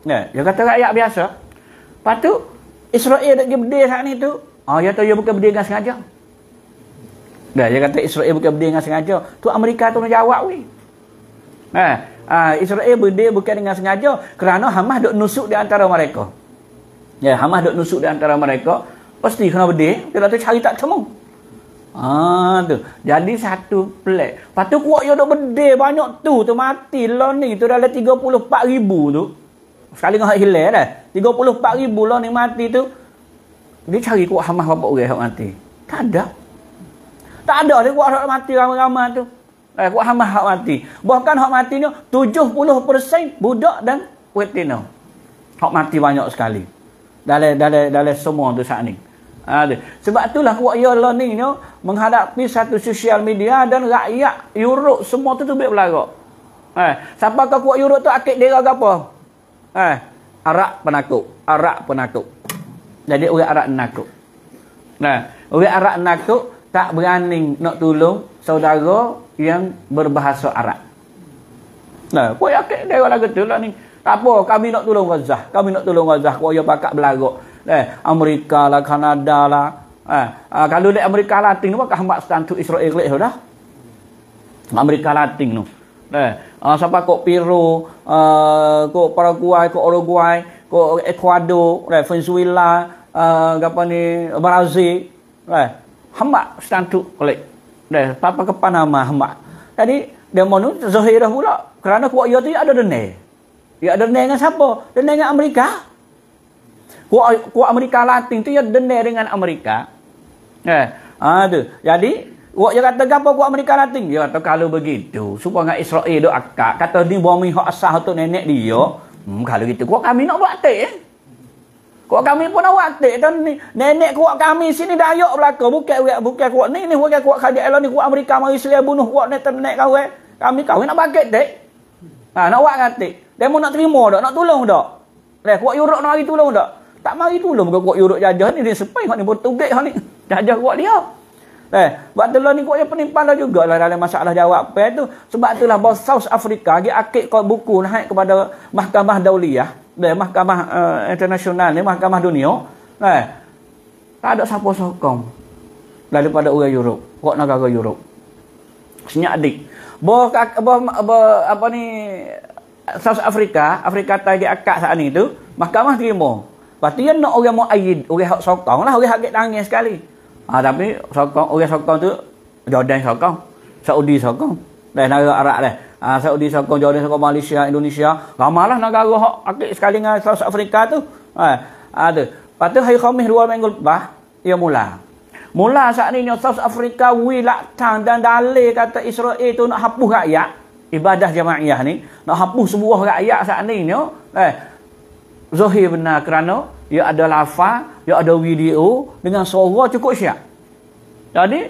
Ya, dia kata rakyat biasa. Patu, Israel dekat dia berdiri saat ni tu. Ah, oh, dia kata dia bukan berdiri dengan sengaja. Dah, dia kata Israel bukan berdiri dengan sengaja. Tu Amerika tu nak jawab weh. Nah, ha, ha, uh, Israel berdiri bukan dengan sengaja kerana Hamas dok nusuk di antara mereka. Ya, Hamas dok nusuk di antara mereka, pasti kena berdiri. Dia kata cari tak temu. Ah tu. Jadi satu plek. Patu kuat yo dok bedil banyak tu tu mati lah ni. Tu dalam 34 ribu tu. Sekali ngah hilang dah. 34 ribu lah ni mati tu. Dia cari kuat hamah bapak orang hok mati. Tak ada. Tak ada ni kuat hok mati ramai-ramai tu. Eh kuat hamah hok mati. Bahkan hok mati ni 70% budak dan wetina. Hok mati banyak sekali. Dalam dalam dalam semua tu saat ni. Ada. Ha, Sebab itulah kuat ya learning ni menghadapi satu social media dan rakyat Europe semua tu tu belagak. Eh, siapa kau kuat Europe tu akik dia ke apa? Eh, arak penakut. arak penakut. Jadi orang arak nakut. Nah, eh, orang arak nakut tak berani nak tolong saudara yang berbahasa arak. Nah, kuat akik dia lagu tu lah ni. Tak apa, kami nak tolong Gaza. Kami nak tolong Gaza. Kuat ya pakak belagak eh Amerika lah Kanada lah eh ah, kalau lek Amerika Latin tu bakah hambat stand tu Israel lek sudah Amerika Latin tu eh uh, siapa kok Peru ah, kok Paraguay kok Uruguay kok Ecuador eh Venezuela uh, apa ni Brazil eh hambat stand tu lek eh apa ke Panama hambat tadi demo tu zahirah pula kerana kuat ia ya tu ya ada dene dia ya ada dene dengan siapa dene dengan Amerika ku, Amerika Latin tu ya dendam dengan Amerika. Eh, ada. Ha, Jadi, wak dia kata gapo ku Amerika Latin? Dia kata kalau begitu, supaya dengan Israel dok akak, kata di bawah miho asah tu nenek dia. Hmm, kalau gitu ku kami nak buat eh. Kuat kami pun awak tak dan ni, nenek kuat kami sini dayak belaka bukak urat bukan kuat ni ni bukan kuat kadi Elon ni kuat Amerika mari selia bunuh kuat ni nenek kau eh kami kau nak bangkit dek ha nak awak ngatik mau nak terima dok, nak tolong dok. leh kuat Europe nak hari tolong dok tak mari pula bergerak urut jajah ni dia sepai hak ni bertugas hak ni jajah buat dia eh buat telah ni kuat yang penimpan lah juga lah dalam masalah jawab apa tu sebab itulah bahawa South Africa dia akik kau buku naik lah, eh, kepada mahkamah dauliah eh, mahkamah uh, internasional ni mahkamah dunia eh tak ada siapa sokong daripada orang yuruk. kuat negara Europe senyak adik Bawa bawa apa, apa ni South Africa Afrika tadi akak saat ni tu mahkamah terima Pasti yang nak orang mu'ayyid, orang hak sokong lah, orang hak kek tangan sekali. Ha, tapi sokong, orang sokong tu, Jordan sokong, Saudi sokong. Dah negara Arab dah. Ha, Saudi sokong, Jordan sokong, Malaysia, Indonesia. Ramalah negara hak akik sekali dengan South Africa tu. Ha, ha tu. Lepas tu, hari khamis dua minggu lepas, ia mula. Mula saat ni, South Africa, wilatang dan dalih kata Israel tu nak hapus rakyat. Ibadah jama'iyah ni. Nak hapus sebuah rakyat saat ni ni. Oh. Eh, Zohir benar kerana ia ya ada lafa, ia ya ada video dengan suara cukup syak. Jadi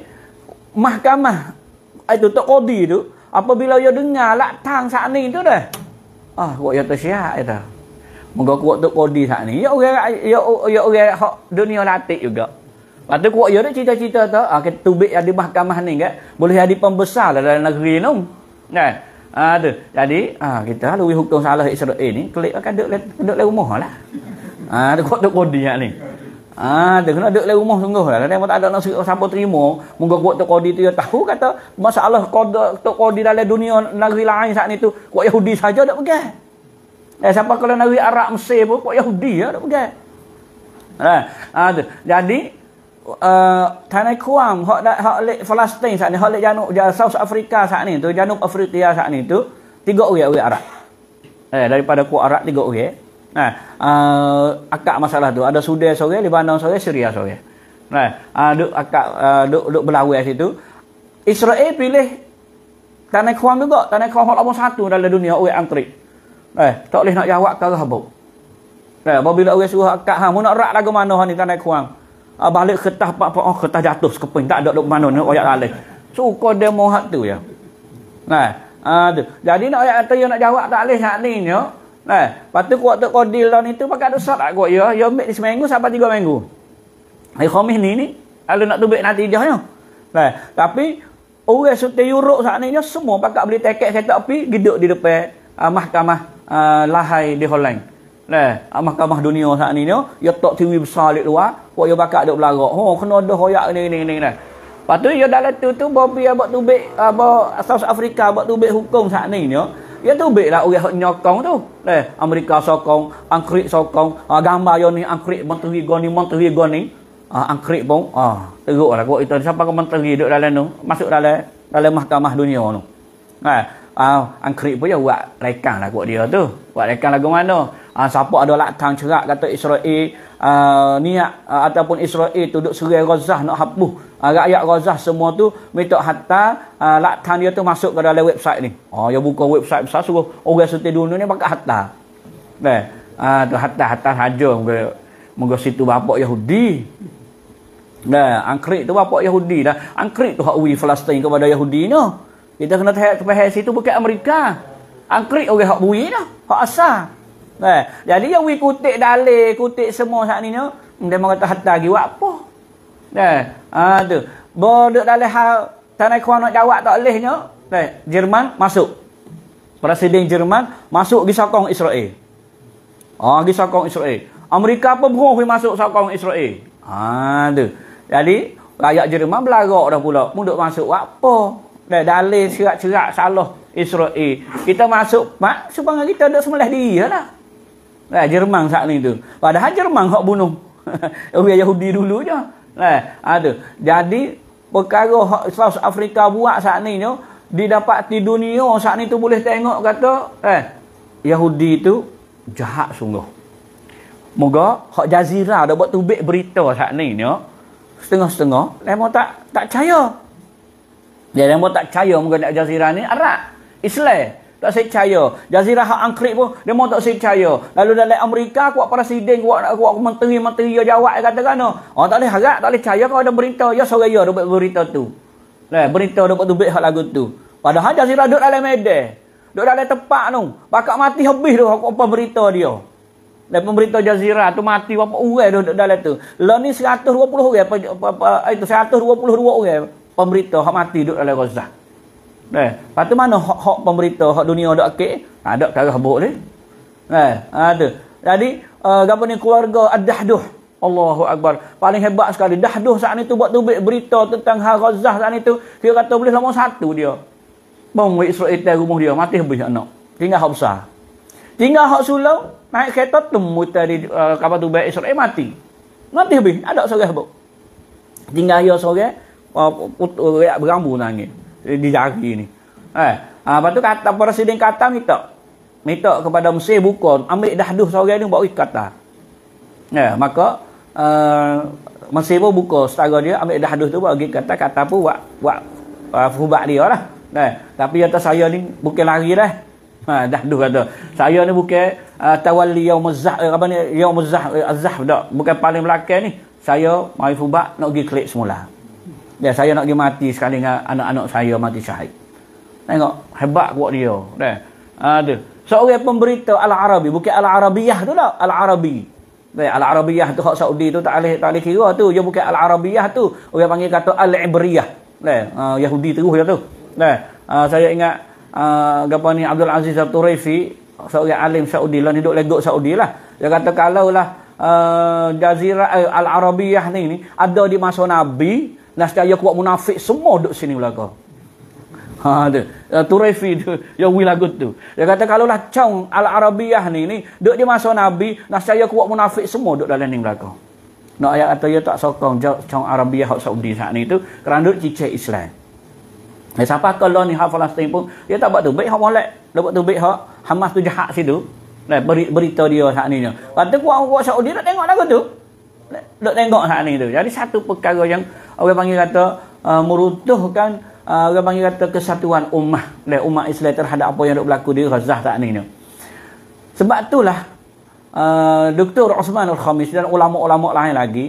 mahkamah itu eh, tak qadi tu apabila dia dengar lak tang saat ni tu dah. Ah, kuat ia tersyak itu. Moga kuat tu qadi saat ni. Ya orang ya ya orang hak dunia latik juga. Patu kuat ya ia cerita-cerita tu, ah kita tubik ada mahkamah ni kan, boleh jadi pembesar lah dalam negeri ni. Um. Kan? Ah tu. Jadi, ah kita lalu hukum salah Israel ni, klik akan duduk duduk rumah lah. Ah ha, dekat dekat dia ni. Ah ha, dia kena duduk dalam rumah sungguh lah. Dia tak ada nak serik siapa terima. Moga kuat tok qadi tu dia ya, tahu kata masalah qada tok qadi dalam dunia negeri lain saat ni tu kuat Yahudi saja tak pegang. Eh siapa kalau negeri Arab Mesir pun kuat Yahudi ya tak pegang. Nah, ada. jadi uh, tanah kuam hak dak hak lek Palestin saat ni hak lek Januk ja South Africa saat ni tu Januk Afrika saat ni tu tiga orang-orang Arab. Eh daripada kuat Arab tiga orang. Nah, eh, uh, eh, akak masalah tu ada Sudan sore, Lebanon sore, Syria sore. Nah, eh, uh, duk akak uh, duk duk berlawan situ. Israel pilih tanah kuang juga, tanah kuang nombor satu dalam dunia orang antri. Eh, tak boleh nak jawab kalau habuk. Nah, bila orang suruh akak ha, mu nak rak lagu mana ni tanah kuang. Uh, ah, balik kertas pak pak oh, kertas jatuh sekeping tak ada duk mana ni oyak alih. Suka so, demo hak tu ya. Nah, uh, tu. jadi nak oyak tu nak jawab tak leh hak ni yo. Ya. Eh, lepas tu waktu kau deal itu pakai ada surat kau ya, ya ambil seminggu sampai tiga minggu. Hai khamis ni ni, kalau nak tubik nanti dia ya. Eh, tapi orang sute Europe saat ni semua pakai beli tiket kereta api duduk di depan uh, mahkamah uh, lahai di Holland. Eh, ah, mahkamah dunia saat ni ya, ya tok TV besar di luar, kau ya pakai duk belarak. Ha, oh, kena ada hoyak ni ni ni ni. Patu tu ya dalam tu tu Bobby buat tubik uh, South Africa buat tubik hukum saat ni ya. Lah, yang tu baiklah orang hok nyokong tu eh Amerika sokong Angkrik sokong ah, gambar yo ni Angkrik menteri go ni menteri go ni ah, Angkrik pun ah teruklah kok itu siapa kau menteri duk dalam tu masuk dalam dalam mahkamah dunia tu eh ah Angkrik pun ya buat rekan lah kok dia tu buat rekan lagu mana ah siapa ada laktang cerak kata Israel ah, niat ah, ataupun Israel tu duk serai Gaza nak hapus Ah, rakyat Gazah semua tu minta hatta uh, ah, latan dia tu masuk ke dalam website ni. Oh, ya buka website besar suruh orang setiap dunia ni pakai hatta. Eh, uh, tu hatta hatta saja. Moga situ bapak Yahudi. Nah, eh, angkrik tu bapak Yahudi dah. Angkrik tu hak ui Palestin kepada Yahudi ni. Kita kena tahu kepada situ bukan Amerika. Angkrik orang hak bui dah. Hak asal. Nah, eh, jadi yang ui kutik dalil, kutik semua saat ni ni. Dia mengatakan hatta lagi. Apa? Nah, ada. Bodoh dalam hal tanah kuah nak jawab tak bolehnya. Nah, Jerman masuk. Presiden Jerman masuk di sokong Israel. Oh, ah, di sokong Israel. Amerika pun berhubung masuk sokong Israel. Ada. Jadi, rakyat Jerman belarak dah pula. Mundur masuk apa? Dah dalih cerak-cerak salah Israel. Kita masuk, mak, supaya kita duduk semelih dia lah. Dah, Jerman saat ni tu. Padahal Jerman yang bunuh. Orang Yahudi dulu je. Eh, ada. Jadi perkara ha- South Africa buat saat ni tu didapati dunia saat ni tu boleh tengok kata eh Yahudi tu jahat sungguh. Moga hak jazira ada buat tubik berita saat ni ni setengah-setengah lemo tak tak percaya. Dia lemo tak percaya moga nak jazira ni Arab Islam. Tak saya percaya. Jazirah hak angkrik pun dia mau tak saya percaya. Lalu dalam Amerika kuat presiden kuat kuat menteri menteri dia jawab kata kan. Oh, orang tak boleh harap tak boleh percaya kalau ada berita ya sore ya dapat berita tu. Lah berita dapat tu hak lagu tu. Padahal Jazirah duduk dalam medan. Duduk dalam tempat tu. Bakak mati habis tu aku apa berita dia. Dan lah, pemerintah Jazirah tu mati berapa orang duduk dalam tu. Lah ni 120 orang apa, apa, apa, itu 122 orang pemerintah mati duduk dalam Gaza. Nah, eh, lepas tu mana hak-hak pemerintah, hak dunia dak ke? Ha, dak cara habuk ni. Eh, ada. Ha, Jadi, uh, gapo ni keluarga Ad-Dahduh. Allahu Akbar. Paling hebat sekali. Dahduh saat itu buat tubik berita tentang Harazah saat itu. Dia kata boleh lama satu dia. Bung, Israel itu rumah dia. Mati habis anak. Tinggal hak besar. Tinggal hak sulau. Naik kereta temu tadi uh, kapal tubik Israel mati. Mati habis. Ada sore habuk. Tinggal dia sore. Uh, Rek berambu nangis. Di eh, dicari ni. Eh, ha, lepas tu kata presiden kata minta. Minta kepada Mesir buka, ambil dahduh seorang ni bagi kata. Ya, eh, maka uh, Mesir pun buka setara dia ambil dahduh tu bagi kata kata pun buat buat eh, fubak dia lah. Eh, tapi atas saya ni bukan lari lah. ha, dah. Ha, dahduh kata. Saya ni bukan uh, tawalli yaumuzah eh, apa ni yaumuzah azah dak. Bukan paling belakang ni. Saya mai fubak nak pergi klik semula. Dan saya nak dia mati sekali dengan anak-anak saya mati syahid. Tengok, hebat kuat dia. Dan, ada. Seorang pemberita Al-Arabi, bukan Al-Arabiyah tu lah, Al-Arabi. Al-Arabiyah tu hak Saudi tu tak boleh tak boleh kira tu. Dia bukan Al-Arabiyah tu. Orang panggil kata Al-Ibriyah. Uh, Yahudi terus dia tu. Uh, saya ingat uh, ah, apa ni Abdul Aziz Abdul Rafi, seorang alim Saudi lah hidup legok Saudi lah. Dia kata kalau lah uh, Jazirah uh, Al-Arabiyah ni, ni ada di masa Nabi, nasdaya kuat munafik semua duduk sini belaka. Ha tu. Ya, Turefi tu yang wi lagu tu. Dia kata kalau lah caung al Arabiah ni ni duduk di masa Nabi, nasdaya kuat munafik semua duduk dalam ning belaka. Nak ayat kata dia ya, tak sokong caung Arabiah hak Saudi saat ni tu kerana duduk cicik Islam. Ya eh, siapa kalau ni hak Palestin pun dia tak buat tu. Baik hak molek, dapat tu baik hak Hamas tu jahat situ. Nah, beri, berita dia saat ni. Kata kuat kuat Saudi nak tengok lagu tu. Nak tengok saat ni tu. Jadi satu perkara yang orang panggil kata uh, meruntuhkan uh, orang panggil kata kesatuan ummah dan umat Islam terhadap apa yang berlaku di Gaza tak ni. Sebab itulah uh, Dr. Osman Al-Khamis dan ulama-ulama lain lagi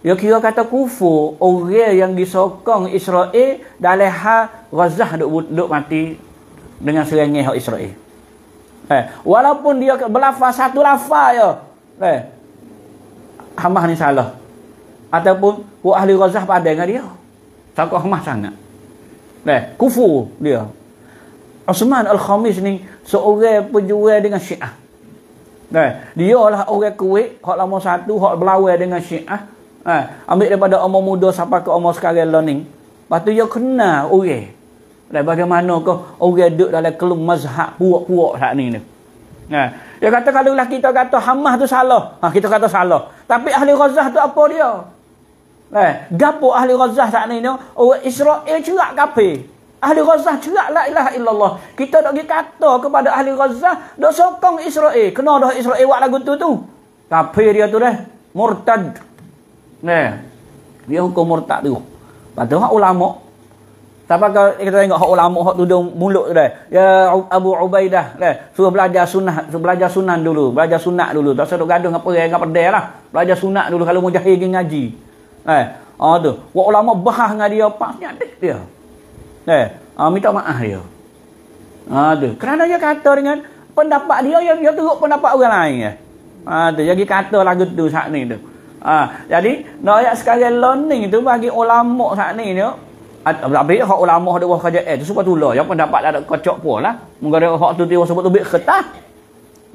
dia kira kata kufur orang yang disokong Israel dalam hal Gaza duk, mati dengan serangan hak Israel. Eh, walaupun dia belafa satu lafaz ya. Eh, Hamah ni salah. Ataupun Wah ahli razah pada dengan dia. Takut hamas sangat. Nah, eh, kufu dia. Osman Al-Khamis ni seorang penjual dengan syiah. Nah, eh, dia lah orang kuik. Hak lama satu, hak berlawai dengan syiah. Nah, eh, ambil daripada umur muda sampai ke umur sekarang learning. Lepas tu dia kenal orang. Dan lah, bagaimana kau orang duduk dalam kelum mazhab puak-puak saat lah ni. Nah, eh, dia kata kalau lah kita kata hamah tu salah. Ha, kita kata salah. Tapi ahli razah tu apa dia? Eh, gapo ahli Gaza saat ni ni, orang oh, Israel cerak kafe. Ahli Gaza cerak la ilaha illallah. Kita dok gi kata kepada ahli Gaza, dok sokong Israel. Kena dah Israel buat lagu tu tu. Kafe dia tu deh, murtad. Nah. Dia hukum murtad tu. Padu hak ulama. Tapi kalau kita tengok hak ulama hak tudung mulut tu deh. Ya Abu Ubaidah, dah. Suruh belajar sunnah, suruh belajar sunan dulu, belajar sunnah dulu. Tak usah dok gaduh dengan perang dengan perdelah. Belajar sunnah dulu kalau mau jahil, ngaji. Eh, ah tu. Wak ulama bahas dengan dia, pas nyadik dia. Eh, ah minta maaf dia. Ah tu. Kerana dia kata dengan pendapat dia yang dia teruk pendapat orang lain eh. Ah tu, dia kata lagu tu saat ni tu. Ah, jadi nak ayat sekarang learning tu bagi ulama saat ni tu. Ah, Tapi hak ulama ada buah kerja eh tu sebab tulah yang pendapat ada kocok pun lah. Mungkin hak tu dia eh, sebab tu bik ketah.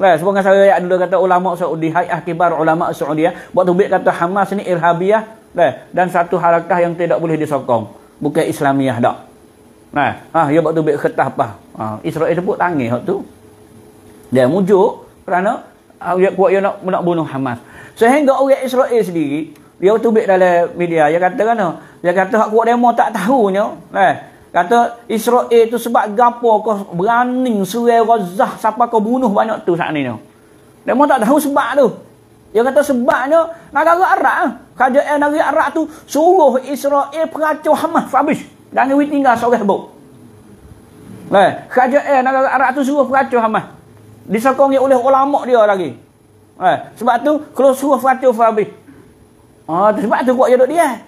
Lah sebab saya ayat dulu kata ulama Saudi hai akibar ulama Saudi eh. buat tu bik kata Hamas ni irhabiah Nah, dan satu harakah yang tidak boleh disokong. Bukan Islamiah dak. Nah, ha, ah, ia ya buat tu ketah apa. Ha, Israel sebut tangis waktu tu. Dia mujuk kerana ayat kuat dia nak, nak bunuh Hamas. Sehingga orang Israel sendiri, dia tu baik dalam media, dia kata kerana, dia kata hak kuat demo tak tahunya. Nah, kata Israel tu sebab gapo kau berani suai razah siapa kau bunuh banyak tu saat ni. Demo tak tahu sebab tu. Dia kata sebabnya negara Arab kerajaan negeri Arab tu suruh Israel peracau Hamas habis dan dia tinggal seorang sebut eh, kerajaan negeri Arab tu suruh peracau Hamas disokongi oleh ulama dia lagi eh, sebab tu kalau suruh peracau habis ah, tu, sebab tu kuat jaduk dia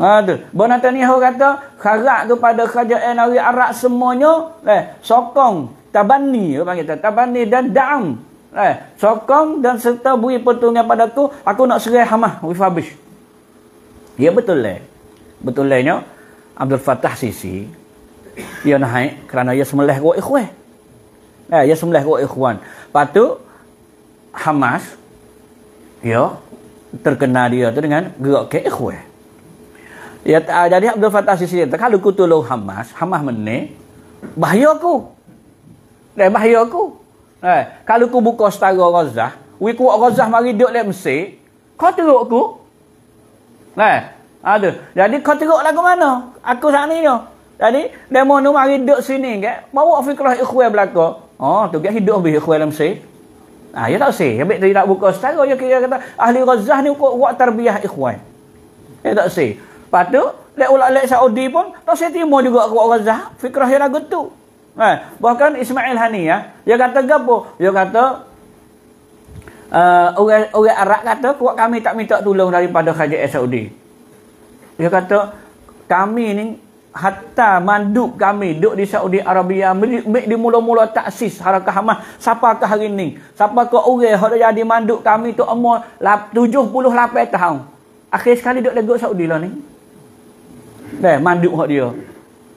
Ha tu. Bona Bonataniho kata kharak tu pada kerajaan Arab semuanya eh sokong tabani panggil tabani dan da'am Eh, sokong dan serta beri pertolongan padaku, aku nak serai Hamas with habis. Ya betul le, eh? Betul le eh, lahnya Abdul Fattah Sisi dia naik kerana ia semelih kuat eh, ikhwan. Eh, dia semelih kuat ikhwan. Patu Hamas ya terkena dia tu dengan gerak ke ikhwan. Ya ah, jadi Abdul Fattah Sisi dia kalau ku Hamas, Hamas menne bahaya aku. Dan bahaya aku. Eh, kalau ku buka setara razah, we ku razah mari duduk di Mesir, kau teruk ku. Eh, ada. Jadi kau teruk lagu mana? Aku saat ni ni. Jadi, demo ni mari duduk sini ke? Bawa fikrah ikhwe belakang. Oh, tu dia hidup di ikhwe di Mesir. Ah, ya tak sih. Habis tadi nak buka setara, ya kira kata, ahli razah ni kau buat terbiah ikhwe. Ya tak sih. Lepas tu, lek ulak lek Saudi pun, tak sih timur juga kau razah. Fikrah yang lagu tu. Eh, bahkan Ismail Hani ya. dia kata gapo? Dia kata orang-orang eh, uh, Arab kata kuat kami tak minta tolong daripada kerajaan Saudi. Dia kata kami ni hatta manduk kami duk di Saudi Arabia mik di mula-mula taksis harakah hamas siapa ke hari ni siapa ke orang hok jadi manduk kami tu umur 78 tahun akhir sekali duk lagu Saudi lah ni deh manduk hok dia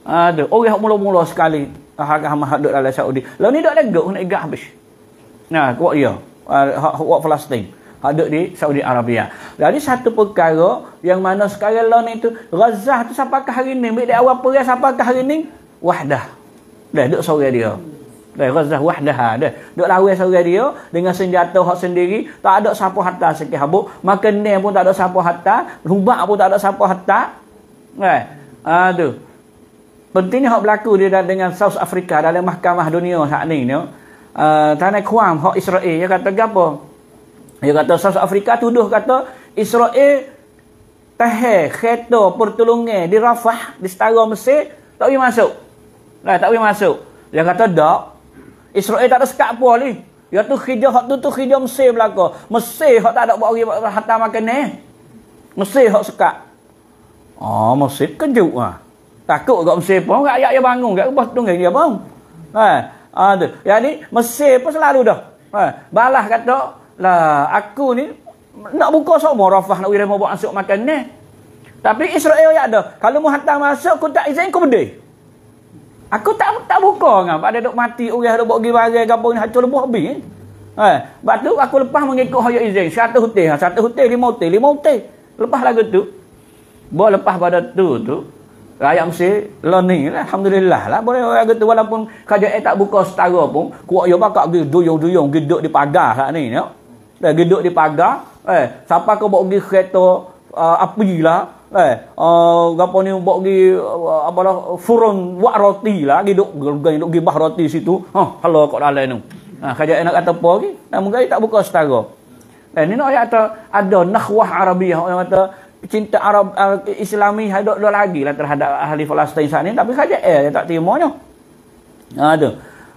ada orang hok mula-mula sekali harga hama hak duduk dalam Saudi. Lalu ni duduk lagi, nak igat habis. Nah, kuat dia. Ah, hak kuat Palestin. Hak duduk di Saudi Arabia. Jadi satu perkara yang mana sekarang lah itu, tu, Razah tu siapa ke hari ni? Bila awal perang siapa ke hari ni? Wahdah. Dah duduk sore dia. Dah Razah wahdah. Dah duduk lawan sore dia dengan senjata hak sendiri. Tak ada siapa hatta sekali habuk. Makan ni pun tak ada siapa hatta. Rubak pun tak ada siapa hatta. Eh, aduh. Pentingnya hak berlaku dah dengan South Africa dalam mahkamah dunia hak ni ni. Uh, eh, kuam hak Israel dia kata gapo? Dia kata South Africa tuduh kata Israel teher kereta pertolongan di Rafah di setara Mesir tak boleh masuk. Nah, tak boleh masuk. Dia kata dak. Israel tak ada sekat apa ni. Dia ya tu kerja hak tu tu kerja Mesir belaka. Mesir hak tak ada buat orang hantar makan ni. Mesir hak sekat. Oh, Mesir kejut ah. Takut kat Mesir pun rakyat dia bangun kat rumah tunggang dia pun. Ha, ha tu. Yang ni Mesir pun selalu dah. Ha, balas kata, "Lah, aku ni nak buka semua Rafah nak wirama buat masuk makan ni." Tapi Israel yang ada. Kalau mu hantar masuk, aku tak izin, aku berdeh. Aku tak tak buka dengan. ada dok mati, orang duk buat pergi barang, gambar ni hancur lebih habis. Eh. Ha. Sebab tu aku lepas mengikut hoya izin. Satu hutih, ha, satu hutih, lima hutih, lima hutih. Lepas lagu tu. Buat lepas pada tu tu rakyat Mesir learning lah alhamdulillah lah boleh orang kata walaupun kerja eh tak buka setara pun kuat yo ya bakak pergi duyung-duyung geduk di pagar sat lah ni ya dah geduk di pagar eh siapa ke bawa pergi kereta uh, apilah eh uh, lah, eh, eh, apa ni bawa pergi uh, apa lah furun buat roti lah geduk gergan geduk roti situ ha huh, hello kok dalam tu ha nah, kerja eh, nak kata apa lagi dan mungkin tak buka setara eh ni nak kata ada nakhwah arabiah orang kata cinta Arab uh, Islami hadok dua lagi lah terhadap ahli Palestin saat tapi saja eh dia tak terimanya. Ha tu.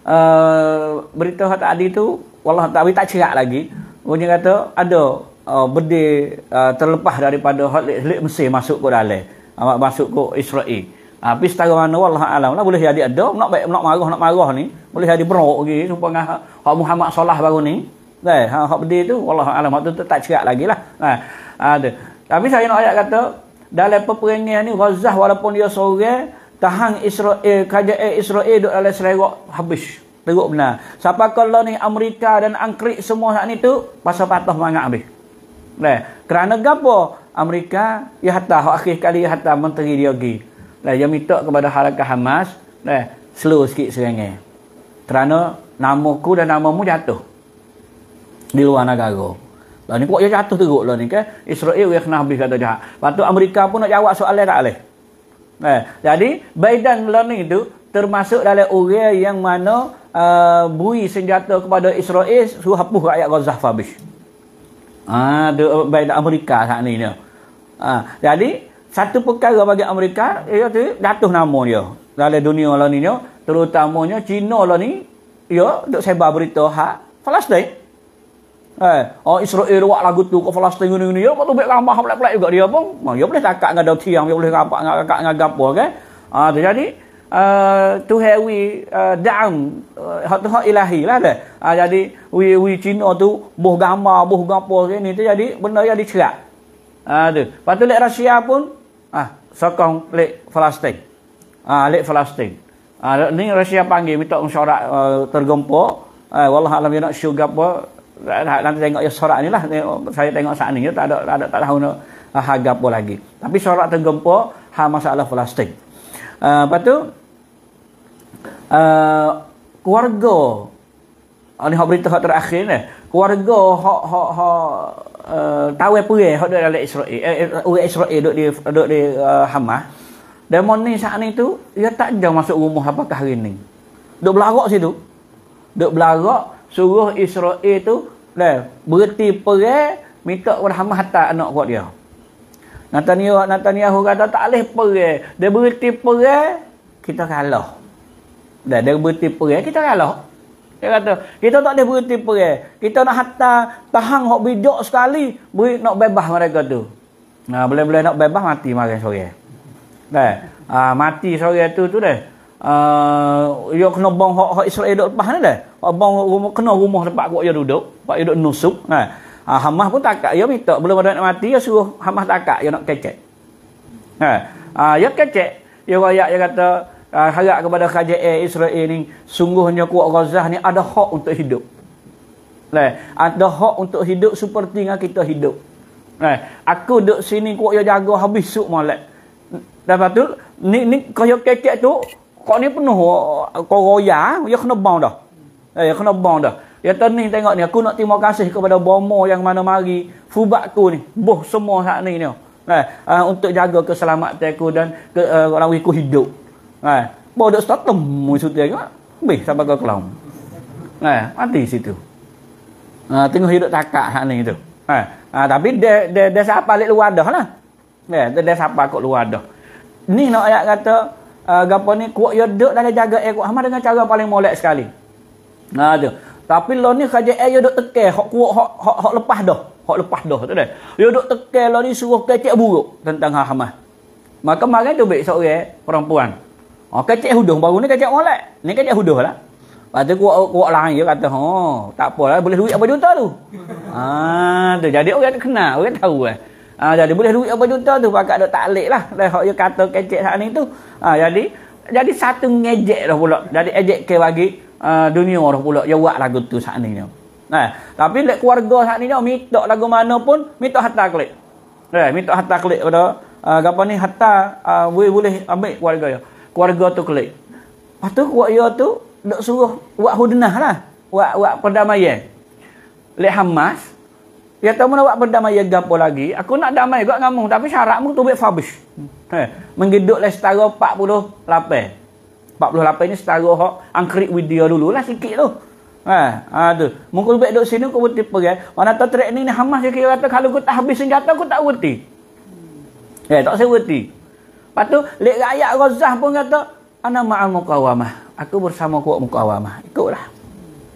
Uh, berita hak tadi tu wallah tak tak cerak lagi. Bunyi kata ada uh, berde uh, terlepas daripada hak Mesir masuk ke dalam. Uh, masuk ke Israel. Habis uh, tahu mana wallah alam lah boleh jadi ada nak baik nak marah nak marah ni boleh jadi berok lagi sumpah dengan hak Muhammad Salah baru ni. Dah, hak berde tu wallah alam waktu tu tak cerak lagi lah. Ha. Uh, ada. Uh, tapi saya nak ayat kata, dalam peperangan ni Ghazah walaupun dia seorang, tahan Israel, eh, kerajaan Israel duduk dalam serak habis. Teruk benar. Siapa kalau ni Amerika dan Angkrik semua saat ni tu, pasal patah mangat habis. Nah, kerana gapo Amerika ya hatta akhir kali ya hatta menteri dia pergi. Nah, dia minta kepada harakah Hamas, nah, slow sikit serangan. Kerana namaku dan namamu jatuh di luar negara. Lah ni kuat dia jatuh teruk lah ni kan. Israel yang kena habis kata jahat. Lepas Amerika pun nak jawab soalan tak boleh. Eh, jadi Biden lah ni tu termasuk dalam orang yang mana uh, eh, bui senjata kepada Israel suruh hapus ayat Gaza habis. Ah, tu eh, Biden Amerika saat ni ni. Ah, jadi satu perkara bagi Amerika ia tu jatuh nama dia dalam dunia lah ni ni. Terutamanya China lah ni ya duk sebar berita hak Palestine Eh, oh Israel wak lagu tu ke Palestin ni ni. Ya patu baik ramah pelak-pelak juga dia pun. Ha ya boleh takak dengan dah tiang, ya boleh rapat dengan kakak dengan gapo kan. Okay? Ha ah, tu jadi uh, to have we uh, down uh, hak hak ilahi lah deh. Ha ah, jadi we we Cina tu boh gama, boh gapo ke ni tu jadi benda yang dicerak. Ha tu. Patu lek Rusia pun ah sokong lek Palestin. Ah lek Palestin. Ah ni Rusia panggil minta mesyuarat uh, tergempak. Eh, wallah alam nak syurga apa nanti tengok ya sorak ni lah saya tengok saat ni ya, tak ada tak ada tak tahu nak uh, harga apa lagi tapi sorak tergempo ha masalah plastik uh, lepas uh, keluarga uh, ni hak berita hak terakhir ni keluarga hak hak hak uh, tawai puye hak dari Israel eh, Israel eh, Israel duduk di duduk di uh, Hamas demon ni saat ni tu dia tak jauh masuk rumah apakah hari ni duduk belarak situ duduk belarak suruh Israel tu dah berhenti perang minta kepada Hamas hantar anak kuat dia. Netanyahu Netanyahu kata tak leh perang. Dia berhenti perang kita kalah. Dah dia berhenti perang kita kalah. Dia kata kita tak leh berhenti perang. Kita nak hantar tahan hok bijak sekali beri nak bebas mereka tu. Nah, boleh-boleh nak bebas mati malam sore. Dah. Ah mati sore tu tu dah. Uh, ah yo kena bong hok-hok Israel dok lepas ni dah abang rumah kena rumah tempat gua dia duduk, pak dia duduk nusuk. Ha. ha Hamas pun takak dia minta belum ada nak mati dia suruh hamah takak dia nak kecek. Ha. Ha dia kecek. Dia royak dia kata uh, harap kepada kerajaan Israel ni sungguhnya kuat Gazah ni ada hak untuk hidup. Leh, ada hak untuk hidup seperti yang kita hidup. Leh, aku duduk sini kuat dia jaga habis suk molek. Dan patut ni ni kau kecek tu kau ni penuh kau royak dia ya, kena bau dah. Eh, ya, kena bang dah. Ya tadi tengok ni, aku nak terima kasih kepada bomo yang mana mari fubak tu ni. Boh semua hak ni ni. Eh, uh, untuk jaga keselamatan aku dan ke, uh, orang aku hidup. Eh, boh dok start temu situ aku. sampai ke kelam. Eh, mati situ. Ah, tengok hidup takak hak ni tu. Eh, uh, tapi dia dia dia siapa lek luar dah lah. Eh, dia, siapa kok luar dah. Ni nak ayat kata uh, gapo ni kuat ya dok dalam jaga ekok eh, hama dengan cara paling molek sekali. Ha tu. Tapi lo ni kerja air yo dok teke, hok kuat hok hok hok lepas dah. Hok lepas dah tu deh. Kan? Yo dok tekel lo ni suruh kecek buruk tentang hak Hamas. Maka mari tu baik seorang eh, perempuan. Oh kecek hudung baru ni kecek molek. Ni kecek hudung lah. Pada kuat kuat lain dia kata, "Ha, tak apalah boleh duit apa juta tu." Ha tu. Jadi orang tu kenal, orang tahu eh. Ha, jadi boleh duit apa juta tu pakak dok taklik lah. Dah hok dia kata kecek sak ni tu. Ha jadi jadi satu ngejek dah pula. Jadi ejek ke bagi Ah, dunia orang pula yang buat lagu tu saat ni. Nah, eh, tapi lek keluarga saat ni minta lagu mana pun minta hatta klik. Eh, minta hatta klik pada uh, apa ni hatta uh, ah, boleh, boleh ambil keluarga ya. Keluarga tu klik. Lepas tu keluarga tu nak suruh buat hudnah lah. Buat buat perdamaian. Lek Hamas dia tahu mana buat perdamaian gapo lagi. Aku nak damai juga ngamuk. Tapi syarat syaratmu tu buat fabish. Eh, menggeduk lestara 48. 48 ni setara hak angkrik with dia dulu lah sikit tu. Ha, ha tu. Mungkin lebih duduk sini kau berhenti pergi. Eh. Mana tahu trek ni, ni Hamas dia kira kata kalau aku tak habis senjata aku tak berhenti. eh tak saya berhenti. Lepas tu, lek rakyat Razah pun kata, Ana ma'al muqawamah. Aku bersama kuat muqawamah. Ikutlah.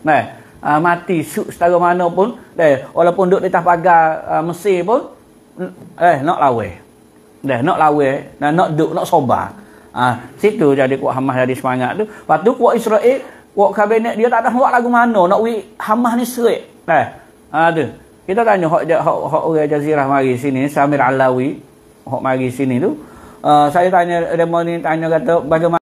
Hmm. Ha, mati syuk setara mana pun. Eh, walaupun duduk di atas pagar uh, Mesir pun, eh, nak lawai. Eh, nak lawai. Nak, nak duduk, nak sobar. Ah, ha, situ jadi kuat Hamas jadi semangat tu. Lepas tu kuat Israel, kuat kabinet dia tak tahu buat lagu mana nak wi Hamas ni serik. Eh. Ha, tu. Kita tanya hok hok hok orang Jazirah mari sini Samir Alawi, hok mari sini tu. Uh, saya tanya demo ni tanya kata bagaimana